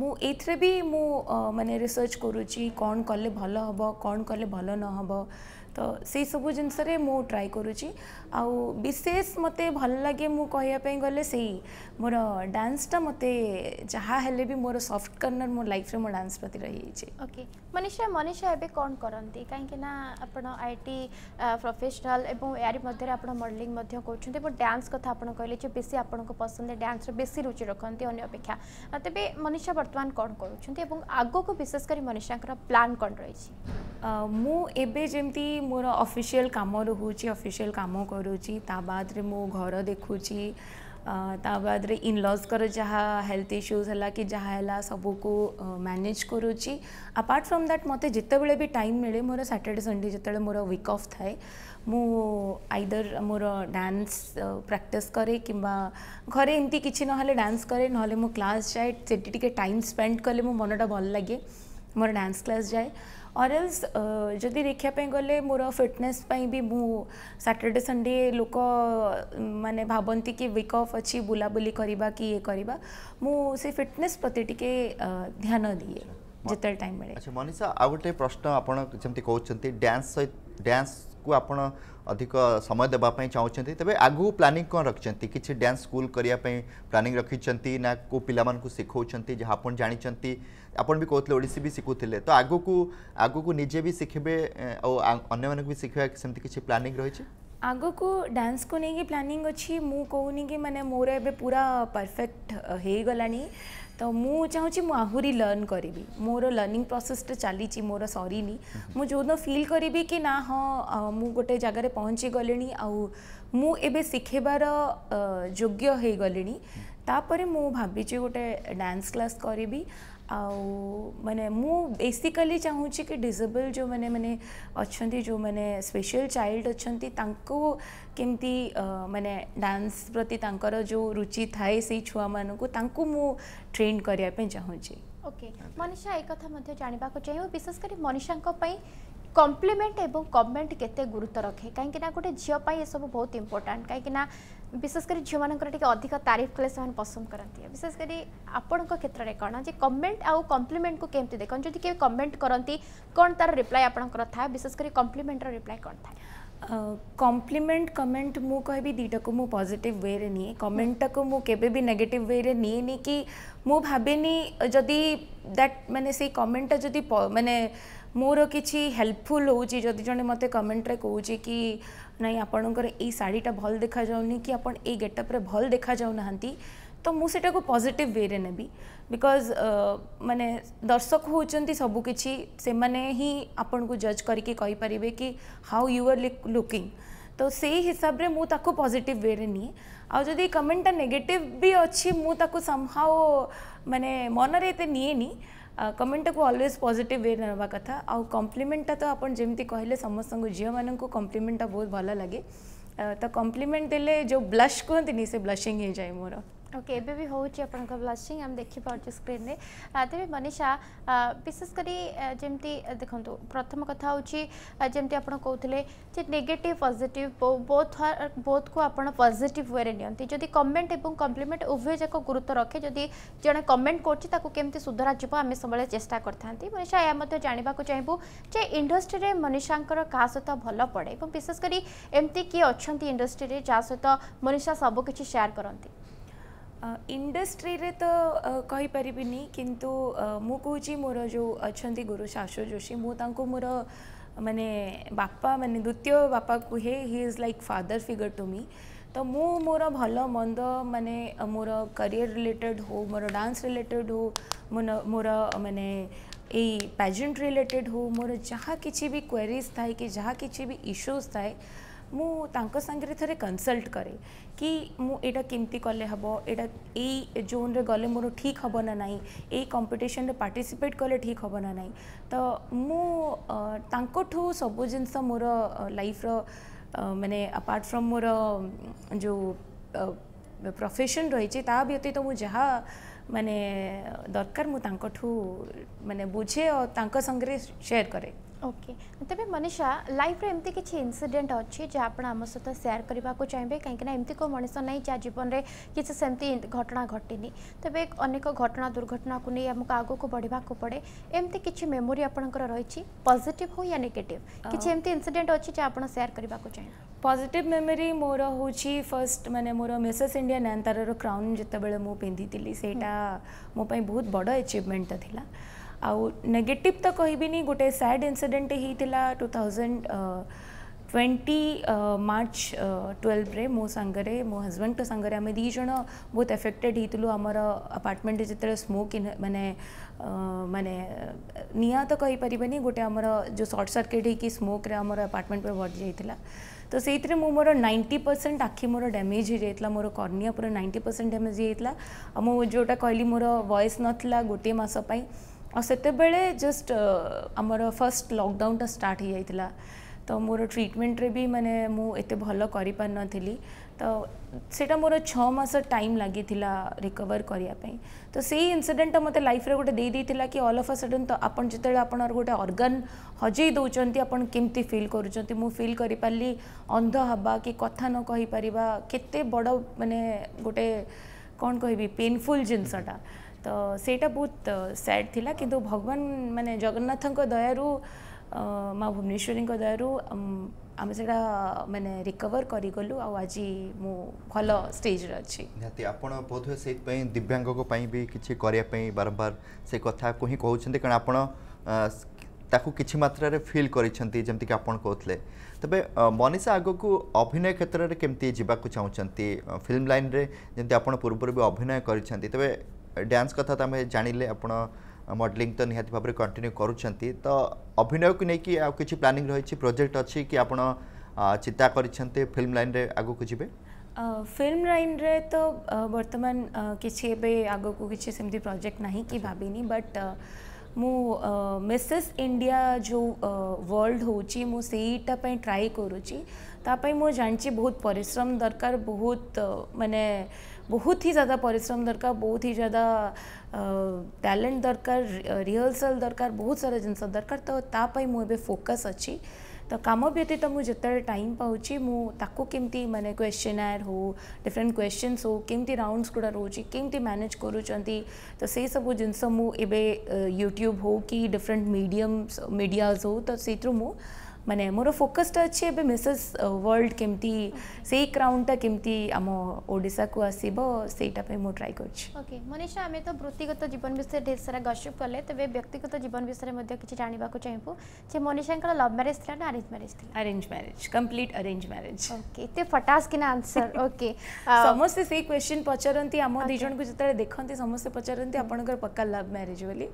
ମୁଁ ଏଇଥିରେ ବି ମୁଁ ମାନେ ରିସର୍ଚ୍ଚ କରୁଛି କ'ଣ କଲେ ଭଲ ହେବ କ'ଣ କଲେ ଭଲ ନ ହେବ ତ ସେଇସବୁ ଜିନିଷରେ ମୁଁ ଟ୍ରାଏ କରୁଛି ଆଉ ବିଶେଷ ମୋତେ ଭଲ ଲାଗେ ମୁଁ କହିବା ପାଇଁ ଗଲେ ସେଇ ମୋର ଡ୍ୟାନ୍ସଟା ମୋତେ ଯାହା ହେଲେ ବି ମୋର ସଫ୍ଟ କର୍ଣ୍ଣର ମୋ ଲାଇଫ୍ରେ ମୋ ଡ୍ୟାନ୍ସ ପ୍ରତି ରହିଯାଇଛି ଓକେ ମନୀଷା ମନୀଷା ଏବେ କ'ଣ କରନ୍ତି କାହିଁକି ନା ଆପଣ ଆଇ ଟି ପ୍ରଫେସନାଲ୍ ଏବଂ ଏହାରି ମଧ୍ୟରେ ଆପଣ ମଡ଼େଲିଂ ମଧ୍ୟ କରୁଛନ୍ତି ଏବଂ ଡ୍ୟାନ୍ସ କଥା ଆପଣ କହିଲେ ଯେ ବେଶୀ ଆପଣଙ୍କୁ ପସନ୍ଦ ଡ୍ୟାନ୍ସରେ ବେଶୀ ରୁଚି ରଖନ୍ତି ଅନ୍ୟ ଅପେକ୍ଷା ତେବେ ମନୀଷା ବର୍ତ୍ତମାନ କ'ଣ କରୁଛନ୍ତି ଏବଂ ଆଗକୁ ବିଶେଷ କରି ମନୀଷାଙ୍କର ପ୍ଲାନ୍ କ'ଣ ରହିଛି ମୁଁ ଏବେ ଯେମିତି ମୋର ଅଫିସିଆଲ୍ କାମ ରହୁଛି ଅଫିସିଆଲ୍ କାମ କରୁଛି ତା ବାଦରେ ମୁଁ ଘର ଦେଖୁଛି ତାବାଦରେ ଇନଲଜ୍ଙ୍କର ଯାହା ହେଲ୍ଥ ଇସ୍ୟୁଜ୍ ହେଲା କି ଯାହା ହେଲା ସବୁକୁ ମ୍ୟାନେଜ୍ କରୁଛି ଆପାର୍ଟ ଫ୍ରମ୍ ଦ୍ୟାଟ୍ ମୋତେ ଯେତେବେଳେ ବି ଟାଇମ୍ ମିଳେ ମୋର ସାଟର୍ଡ଼େ ସନ୍ଡେ ଯେତେବେଳେ ମୋର ୱିକ୍ ଅଫ୍ ଥାଏ ମୁଁ ଆଇଦର ମୋର ଡ୍ୟାନ୍ସ ପ୍ରାକ୍ଟିସ୍ କରେ କିମ୍ବା ଘରେ ଏମିତି କିଛି ନହେଲେ ଡ୍ୟାନ୍ସ କରେ ନହେଲେ ମୁଁ କ୍ଲାସ୍ ଯାଏ ସେଠି ଟିକେ ଟାଇମ୍ ସ୍ପେଣ୍ଡ କଲେ ମୋ ମନଟା ଭଲ ଲାଗେ ମୋର ଡ୍ୟାନ୍ସ କ୍ଲାସ୍ ଯାଏ और एल्स जदि देखापी गले मोर फिटनेस भी मु सैटरडे संडे लोक मानने भावती कि विक अफ अच्छी बुलाबूली करवा कि ये मुझे फिटनेस प्रति टे ध्यान दिए अच्छा, जिते टाइम मिले अच्छा, मनीषा आ गए प्रश्न आपंट कौन डांस को आप अधिक समय देवाई चाहते तेज आगे प्लानिंग कौन रखिंट किसी डांस स्कूल करने प्लानिंग रखी ना को पाला शिखा जहाँ आप जानते ଆପଣ ବି କହୁଥିଲେ ଓଡ଼ିଶୀ ବି ଶିଖୁଥିଲେ ତ ଆଗକୁ ଆଗକୁ ନିଜେ ବି ଶିଖିବେ ଆଉ ଅନ୍ୟମାନଙ୍କୁ ବି ଶିଖିବା ସେମିତି କିଛି ପ୍ଲାନିଂ ରହିଛି ଆଗକୁ ଡ୍ୟାନ୍ସକୁ ନେଇକି ପ୍ଲାନିଂ ଅଛି ମୁଁ କହୁନି କି ମାନେ ମୋର ଏବେ ପୁରା ପରଫେକ୍ଟ ହେଇଗଲାଣି ତ ମୁଁ ଚାହୁଁଛି ମୁଁ ଆହୁରି ଲର୍ଣ୍ଣ କରିବି ମୋର ଲର୍ଣ୍ଣିଂ ପ୍ରୋସେସ୍ଟା ଚାଲିଛି ମୋର ସରିନି ମୁଁ ଯେଉଁଦିନ ଫିଲ୍ କରିବି କି ନା ହଁ ମୁଁ ଗୋଟେ ଜାଗାରେ ପହଞ୍ଚିଗଲିଣି ଆଉ ମୁଁ ଏବେ ଶିଖେଇବାର ଯୋଗ୍ୟ ହେଇଗଲିଣି ତାପରେ ମୁଁ ଭାବିଛି ଗୋଟେ ଡ୍ୟାନ୍ସ କ୍ଲାସ୍ କରିବି आउ मैंने मु बेसिकली चाहूँगी कि डिजेबल जो मैंने मैंने अच्छा जो मैंने स्पेशल चाइल्ड अच्छा केमती मैंने डांस प्रति तांकर जो रुचि थाए से छुआ मानू मु ट्रेन करने चाहूँगी ओके मनीषा एक जानवाक चाहिए विशेषकर मनीषा कम्प्लीमेंट और कमेंट केते गुरुत्व रखे कहीं गोटे झील सब बहुत इंपोर्टां कहीं विशेषकर झील मानक अधिक तारीफ कले पसंद करती है विशेषकर आपण क्षेत्र में कौन जो कमेंट आउ कम्प्लीमेंट को कमी देखते जो कि कमेंट करती कौन तार रिप्लाय आपंकर विशेषकर कम्प्लीमेंटर रिप्लाय कौन था कम्प्लीमेंट कमेंट मुझे दीटा को मुझे पजिट वे में निए कमेटा को मुझे भी नेगेट व्वे निए नहीं कि मुझे भावनी जदि दैट मैंने से कमेटा जदि मैंने मोर कि हेल्पफुल हो जो मत कमेट्रे कौच कि नाई आपणकर शाढ़ीटा भल देखा कि आप गेटअप्रे भल देखा जाऊना तो मुझे को पॉजिटिव वे ने बिकज मैंने दर्शक हूँ सबकि जज करके पारे कि हाउ यू आर लुकिंग तो से हिसाब से मुझे पजिट वे निए आदि कमेंटा नेगेटिव भी अच्छी मुझे समहा मैंने मनरे निए नहीं କମେଣ୍ଟଟାକୁ ଅଲୱେଜ୍ ପଜିଟିଭ୍ ୱେରେ ନେବା କଥା ଆଉ କମ୍ପ୍ଲିମେଣ୍ଟଟା ତ ଆପଣ ଯେମିତି କହିଲେ ସମସ୍ତଙ୍କୁ ଝିଅମାନଙ୍କୁ କମ୍ପ୍ଲିମେଣ୍ଟଟା ବହୁତ ଭଲ ଲାଗେ ତ କମ୍ପ୍ଲିମେଣ୍ଟ ଦେଲେ ଯେଉଁ ବ୍ଲଶ୍ କୁହନ୍ତିନି ସେ ବ୍ଲଶିଂ ହେଇଯାଏ ମୋର ওকে ଏବେ ବି ହେଉଛି ଆପଣଙ୍କ ବ୍ଲସିଂ ଆମେ ଦେଖିପାରୁଛୁ ସ୍କ୍ରିନ୍ରେ ତେବେ ମନୀଷା ବିଶେଷ କରି ଯେମିତି ଦେଖନ୍ତୁ ପ୍ରଥମ କଥା ହେଉଛି ଯେମିତି ଆପଣ କହୁଥିଲେ ଯେ ନେଗେଟିଭ୍ ପଜିଟିଭ୍ ବୋଥ୍ ବୋଥ୍କୁ ଆପଣ ପଜିଟିଭ୍ ୱେରେ ନିଅନ୍ତି ଯଦି କମେଣ୍ଟ ଏବଂ କମ୍ପ୍ଲିମେଣ୍ଟ ଉଭୟ ଯାକ ଗୁରୁତ୍ୱ ରଖେ ଯଦି ଜଣେ କମେଣ୍ଟ କରୁଛି ତାକୁ କେମିତି ସୁଧାରାଯିବ ଆମେ ସବୁବେଳେ ଚେଷ୍ଟା କରିଥାନ୍ତି ମନୀଷା ଏହା ମଧ୍ୟ ଜାଣିବାକୁ ଚାହିଁବୁ ଯେ ଇଣ୍ଡଷ୍ଟ୍ରିରେ ମନୀଷାଙ୍କର କାହା ସହିତ ଭଲ ପଡ଼େ ଏବଂ ବିଶେଷ କରି ଏମିତି କିଏ ଅଛନ୍ତି ଇଣ୍ଡଷ୍ଟ୍ରିରେ ଯାହା ସହିତ ମନୀଷା ସବୁକିଛି ସେୟାର କରନ୍ତି ଇଣ୍ଡଷ୍ଟ୍ରିରେ ତ କହିପାରିବିନି କିନ୍ତୁ ମୁଁ କହୁଛି ମୋର ଯେଉଁ ଅଛନ୍ତି ଗୁରୁ ଶାଶୁ ଯୋଶୀ ମୁଁ ତାଙ୍କୁ ମୋର ମାନେ ବାପା ମାନେ ଦ୍ୱିତୀୟ ବାପା କୁହେ he is like father figure to me ତ ମୁଁ ମୋର ଭଲ ମନ୍ଦ ମାନେ ମୋର କରିୟର ରିଲେଟେଡ଼ ହଉ ମୋର ଡାନ୍ସ ରିଲେଟେଡ଼ ହଉ ମୋର ମାନେ ଏଇ ପ୍ୟାଜେଣ୍ଟ ରିଲେଟେଡ଼ ହଉ ମୋର ଯାହା କିଛି ବି କ୍ୱେରିଜ୍ ଥାଏ କି ଯାହା କିଛି ବି ଇସ୍ୟୁଜ୍ ଥାଏ ମୁଁ ତାଙ୍କ ସାଙ୍ଗରେ ଥରେ କନସଲ୍ଟ କରେ କି ମୁଁ ଏଇଟା କେମିତି କଲେ ହେବ ଏଇଟା ଏଇ ଜୋନ୍ରେ ଗଲେ ମୋର ଠିକ୍ ହେବ ନା ନାହିଁ ଏଇ କମ୍ପିଟିସନରେ ପାର୍ଟିସିପେଟ୍ କଲେ ଠିକ୍ ହେବ ନା ନାହିଁ ତ ମୁଁ ତାଙ୍କଠୁ ସବୁ ଜିନିଷ ମୋର ଲାଇଫ୍ର ମାନେ ଆପାର୍ଟ ଫ୍ରମ୍ ମୋର ଯେଉଁ ପ୍ରଫେସନ୍ ରହିଛି ତା ବ୍ୟତୀତ ମୁଁ ଯାହା ମାନେ ଦରକାର ମୁଁ ତାଙ୍କଠୁ ମାନେ ବୁଝେ ଆଉ ତାଙ୍କ ସାଙ୍ଗରେ ସେୟାର କରେ ओके तेज मनीषा लाइफ एमती किसी इनसीडेट अच्छी जहाँ आप आम सहित सेयार करने को चाहिए कहीं एमती को मनीष ना जहाँ जीवन में किसी सेमती घटना घटनी तेज अनेक घटना दुर्घटना को नहीं आमको आगक बढ़ाक पड़े एमती किसी मेमोरी आपंकर रही पजिट हो या नेगेटिव किसी एमती इनसीडेट अच्छे जहाँ आप सेयार करने को चाहिए पजिट मेमोरी मोर हूँ फर्स्ट मानने मोर मिसेस इंडिया नयनतार क्राउन जिते मुझे पिंधि से बहुत बड़ एचिवमेंट था आउ नेगेटिव तो कहबी गोटे सैड इनसीडेन्ट होता टू थाउजेंड ट्वेंटी मार्च ट्वेल्व्रे मो सांगे मो हजबैंड सांगे आम दीज बहुत एफेक्टेड होलु आमर आपार्टमेंट जिते स्मोक मानने मानने निहा तो नहीं गोटे आमर जो सर्ट सर्किट हो स्मोक आम आपार्टमेंट पर बढ़ जाता तो से मोर नाइंटी परसेंट आखि मोर डैमेज हो जाता मोर कर्णिया पूरा नाइंटी परसेंट डैमेज होता है मुझे जोटा कहली मोर वयस नाला गोटे मसपाई ଆଉ ସେତେବେଳେ ଜଷ୍ଟ ଆମର ଫାର୍ଷ୍ଟ ଲକଡାଉନଟା ଷ୍ଟାର୍ଟ ହେଇଯାଇଥିଲା ତ ମୋର ଟ୍ରିଟମେଣ୍ଟରେ ବି ମାନେ ମୁଁ ଏତେ ଭଲ କରିପାରିନଥିଲି ତ ସେଇଟା ମୋର ଛଅ ମାସ ଟାଇମ୍ ଲାଗିଥିଲା ରିକଭର କରିବା ପାଇଁ ତ ସେଇ ଇନସିଡେଣ୍ଟଟା ମୋତେ ଲାଇଫ୍ରେ ଗୋଟେ ଦେଇଦେଇଥିଲା କି ଅଲ୍ ଅଫ୍ ଅ ସଡନ୍ ତ ଆପଣ ଯେତେବେଳେ ଆପଣଙ୍କର ଗୋଟେ ଅର୍ଗାନ୍ ହଜେଇ ଦେଉଛନ୍ତି ଆପଣ କେମିତି ଫିଲ୍ କରୁଛନ୍ତି ମୁଁ ଫିଲ୍ କରିପାରିଲି ଅନ୍ଧ ହେବା କି କଥା ନ କହିପାରିବା କେତେ ବଡ଼ ମାନେ ଗୋଟେ କ'ଣ କହିବି ପେନଫୁଲ୍ ଜିନିଷଟା ତ ସେଇଟା ବହୁତ ସ୍ୟାଡ୍ ଥିଲା କିନ୍ତୁ ଭଗବାନ ମାନେ ଜଗନ୍ନାଥଙ୍କ ଦୟାରୁ ମା ଭୁବନେଶ୍ୱରୀଙ୍କ ଦୟାରୁ ଆମେ ସେଇଟା ମାନେ ରିକଭର କରିଗଲୁ ଆଉ ଆଜି ମୁଁ ଭଲ ଷ୍ଟେଜ୍ରେ ଅଛି ନିହାତି ଆପଣ ବୋଧହୁଏ ସେଇଥିପାଇଁ ଦିବ୍ୟାଙ୍ଗଙ୍କ ପାଇଁ ବି କିଛି କରିବା ପାଇଁ ବାରମ୍ବାର ସେ କଥାକୁ ହିଁ କହୁଛନ୍ତି କାରଣ ଆପଣ ତାକୁ କିଛି ମାତ୍ରାରେ ଫିଲ୍ କରିଛନ୍ତି ଯେମିତିକି ଆପଣ କହୁଥିଲେ ତେବେ ମନୀଷା ଆଗକୁ ଅଭିନୟ କ୍ଷେତ୍ରରେ କେମିତି ଯିବାକୁ ଚାହୁଁଛନ୍ତି ଫିଲ୍ମ ଲାଇନ୍ରେ ଯେମିତି ଆପଣ ପୂର୍ବରୁ ବି ଅଭିନୟ କରିଛନ୍ତି ତେବେ डांस कथा तो आम जाने आप मडलींग तो निहत भाव कंटिन्यू करुँ तो अभिनय को लेकिन कि प्लानिंग रही प्रोजेक्ट अच्छी कि आप चिंता कर फिल्म लाइन में आग को जी फिल्म लाइन रे तो बर्तमान किसी आग को किसी सेम प्रोजेक्ट ना कि भावनी बट मिसेस इंडिया जो वर्ल्ड हो ट्राई करुच्ची मुझे जानी बहुत परिश्रम दरकार बहुत मानने बहुत ही ज़्यादा परिश्रम दरकार बहुत ही ज़्यादा टैलेंट दरकार रिहर्सल दरकार बहुत सारा जिनस दरकार तो तापाई मुझे फोकस अच्छी तो कम व्यतीत तो मुझे जिते टाइम पाऊँ मुझे केमती मैंने क्वेश्चन आर हो डिफरेंट क्वेश्चनस हो केमती राउंडस गुड़ा रोच केमती मैनेज करूँ तो से सब जिन यूट्यूब हो कि डिफरेंट मीडियम मीडिया हो तो से मुझे ମାନେ ମୋର ଫୋକସ୍ଟା ଅଛି ଏବେ ମିସେସ୍ ୱାର୍ଲଡ଼ କେମିତି ସେଇ କ୍ରାଉନଟା କେମିତି ଆମ ଓଡ଼ିଶାକୁ ଆସିବ ସେଇଟା ପାଇଁ ମୁଁ ଟ୍ରାଏ କରୁଛି ଓକେ ମନୀଷା ଆମେ ତ ବୃତ୍ତିଗତ ଜୀବନ ବିଷୟରେ ଢେର ସାରା ଗସିପ୍ କଲେ ତେବେ ବ୍ୟକ୍ତିଗତ ଜୀବନ ବିଷୟରେ ମଧ୍ୟ କିଛି ଜାଣିବାକୁ ଚାହିଁବୁ ଯେ ମନୀଷାଙ୍କର ଲଭ୍ ମ୍ୟାରେଜ୍ ଥିଲା ନା ଆରେଞ୍ଜ ମ୍ୟାରେଜ୍ ଥିଲା arrange marriage complete arrange marriage okay ଏତେ ଫଟାସ୍ କିନା ଆନ୍ସର୍ ଓକେ ସମସ୍ତେ ସେଇ କ୍ୱେଶ୍ଚିନ୍ ପଚାରନ୍ତି ଆମ ଦୁଇ ଜଣଙ୍କୁ ଯେତେବେଳେ ଦେଖନ୍ତି ସମସ୍ତେ ପଚାରନ୍ତି ଆପଣଙ୍କର ପକ୍କା ଲଭ୍ ମ୍ୟାରେଜ୍ ବୋଲି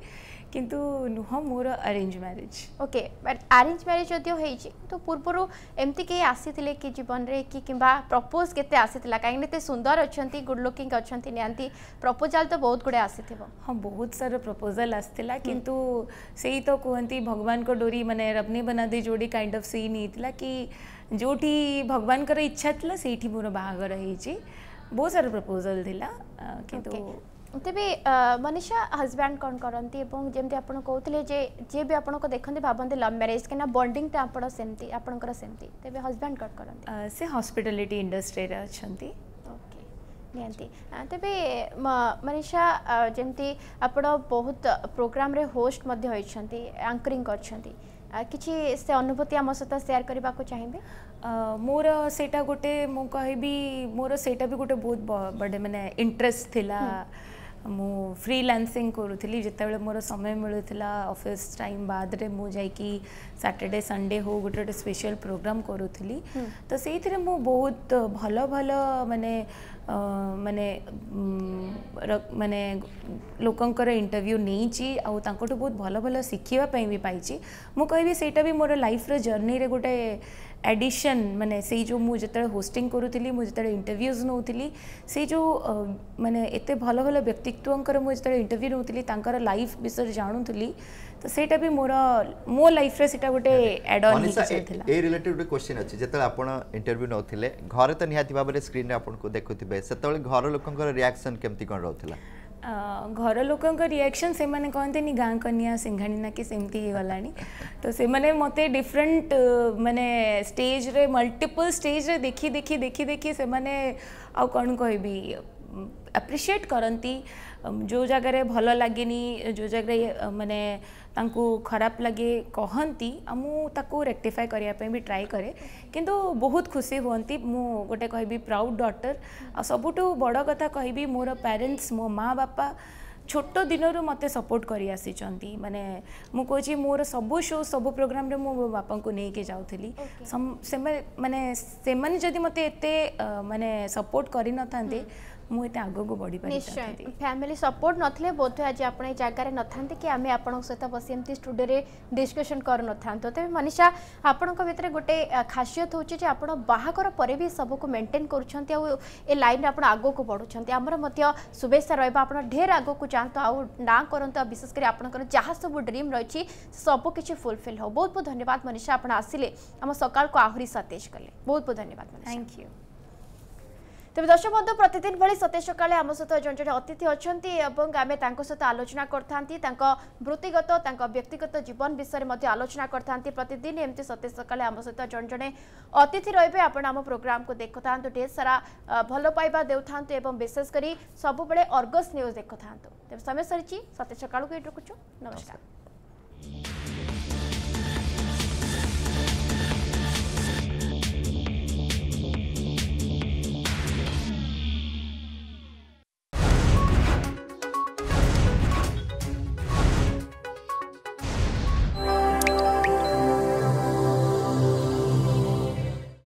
किंतु नुह मोर arrange marriage okay but arrange marriage जदि हो तो पूर्वर एमती के आसी कि जीवन रे कि किंबा प्रपोज के आसा कहीं सुंदर अच्छा गुड लुकिंग अच्छा नि प्रपोजाल तो बहुत गुड़े आसी थो हाँ बहुत सारा प्रपोजाल आसाला किंतु से तो कहते भगवान को डोरी मैंने रबनी बना दे जोड़ी कैंड अफ सीन होता कि जो भगवान इच्छा थी से मोर बाहर हो बहुत सारा प्रपोजल थी कि तेज मनीषा हजबैंड कौन करती कहते जे भी आप देखते भावते लव म्यारेज कहीं बंडिंग आपर से तेज हजबैंड कौन करते से हस्पिटालीटी इंडस्ट्री अच्छा तेब मनीषा जमी आप बहुत प्रोग्राम रे होस्ट आंकरिंग कर किसी अनुभूति आम सहित सेयार करने को चाहिए मोर से गोटे मुझे कह मोर से गोटे बहुत बड़े मैंने इंटरेस्ट थी ମୁଁ ଫ୍ରିଲାନ୍ସିଂ କରୁଥିଲି ଯେତେବେଳେ ମୋର ସମୟ ମିଳୁଥିଲା ଅଫିସ୍ ଟାଇମ୍ ବାଦରେ ମୁଁ ଯାଇକି ସାଟର୍ଡ଼େ ସନ୍ଡେ ହଉ ଗୋଟେ ଗୋଟେ ସ୍ପେଶାଲ୍ ପ୍ରୋଗ୍ରାମ୍ କରୁଥିଲି ତ ସେଇଥିରେ ମୁଁ ବହୁତ ଭଲ ଭଲ ମାନେ ମାନେ ମାନେ ଲୋକଙ୍କର ଇଣ୍ଟରଭ୍ୟୁ ନେଇଛି ଆଉ ତାଙ୍କଠୁ ବହୁତ ଭଲ ଭଲ ଶିଖିବା ପାଇଁ ବି ପାଇଛି ମୁଁ କହିବି ସେଇଟା ବି ମୋର ଲାଇଫ୍ର ଜର୍ଣ୍ଣିରେ ଗୋଟେ एडिशन मैंने से जो मुझे होस्टिंग करूली मुझे इंटरव्यूज नौली से जो मैंने एत भल भल व्यक्तित्वर मुझे इंटरव्यू नौली लाइफ विषय जाणुली तो सेटा भी मोर मो लाइफ रे सेटा गोटे एड ऑन ए रिलेटेड गोटे क्वेश्चन अछि जेतल आपण इंटरव्यू नौथिले घरे त निहाति भाबरे स्क्रीन रे आपण को देखुथिबे घर लोकन रिएक्शन केमति कोन रहथिला ଘର ଲୋକଙ୍କ ରିଆକ୍ସନ୍ ସେମାନେ କହନ୍ତିନି ଗାଁ କନିଆ ସିଂହାଣୀ ନା କି ସେମିତି ହେଇଗଲାଣି ତ ସେମାନେ ମୋତେ ଡିଫରେଣ୍ଟ ମାନେ ଷ୍ଟେଜ୍ରେ ମଲ୍ଟିପୁଲ୍ ଷ୍ଟେଜ୍ରେ ଦେଖି ଦେଖି ଦେଖି ଦେଖି ସେମାନେ ଆଉ କ'ଣ କହିବି आप्रिसीएट करती जो जगार भल लगे जो जगह मानने खराब लगे कहती मुझे रेक्टिफाई करने भी ट्राए कै कि बहुत खुशी हूँ मुझे कह प्राउड डटर आ सबुठ बड़ कथा कह मोर पेरेन्ट्स मो माँ बापा छोट दिन मत सपोर्ट कर मानने मुझे मोर सब शो सब प्रोग्राम मो बापा को लेकिन जाऊली मानने से मत मानने सपोर्ट कर मुझे आगक बढ़ी फैमिली सपोर्ट ना बोध आज आप जगार था कि आम आप सहित बस एम स्टूडियो डिस्कसन कर न था तेज मनीषा आपण गोटे खासियत हूँ जो आप बाहर पर भी सबको मेन्टेन कर लाइन आप आगक बढ़ुं आमर शुभे रहा आप ढेर आगे जातु आउ ना करूँ विशेषकर आप सब ड्रीम रही सबकि फुलफिल हो बहुत बहुत धन्यवाद मनीषा आप आसिले आम सकाल आहरी सतेज कले बहुत बहुत धन्यवाद थैंक यू তবে দর্শক বন্ধু প্রতিদিন ভি সত্যি সকালে আমার সহ জন জন অতিথি অনেক এবং আমি তাহত আলোচনা করে বৃত্তিগত ব্যক্তিগত জীবন বিষয়ে আলোচনা করে প্রতিদিন এমতি সত্যি সকালে আমার সহ জন জন অতিথি রয়েবে আপনার আমার প্রোগ্রাম দেখু থাকে ঢের সারা ভাল পাইবা দেউ থাকে এবং বিশেষ করে সবুলে অর্গস নিউজ দেখু থাকে তবে সময় সরিছি সত্যি সকাল রখুছু নমস্কার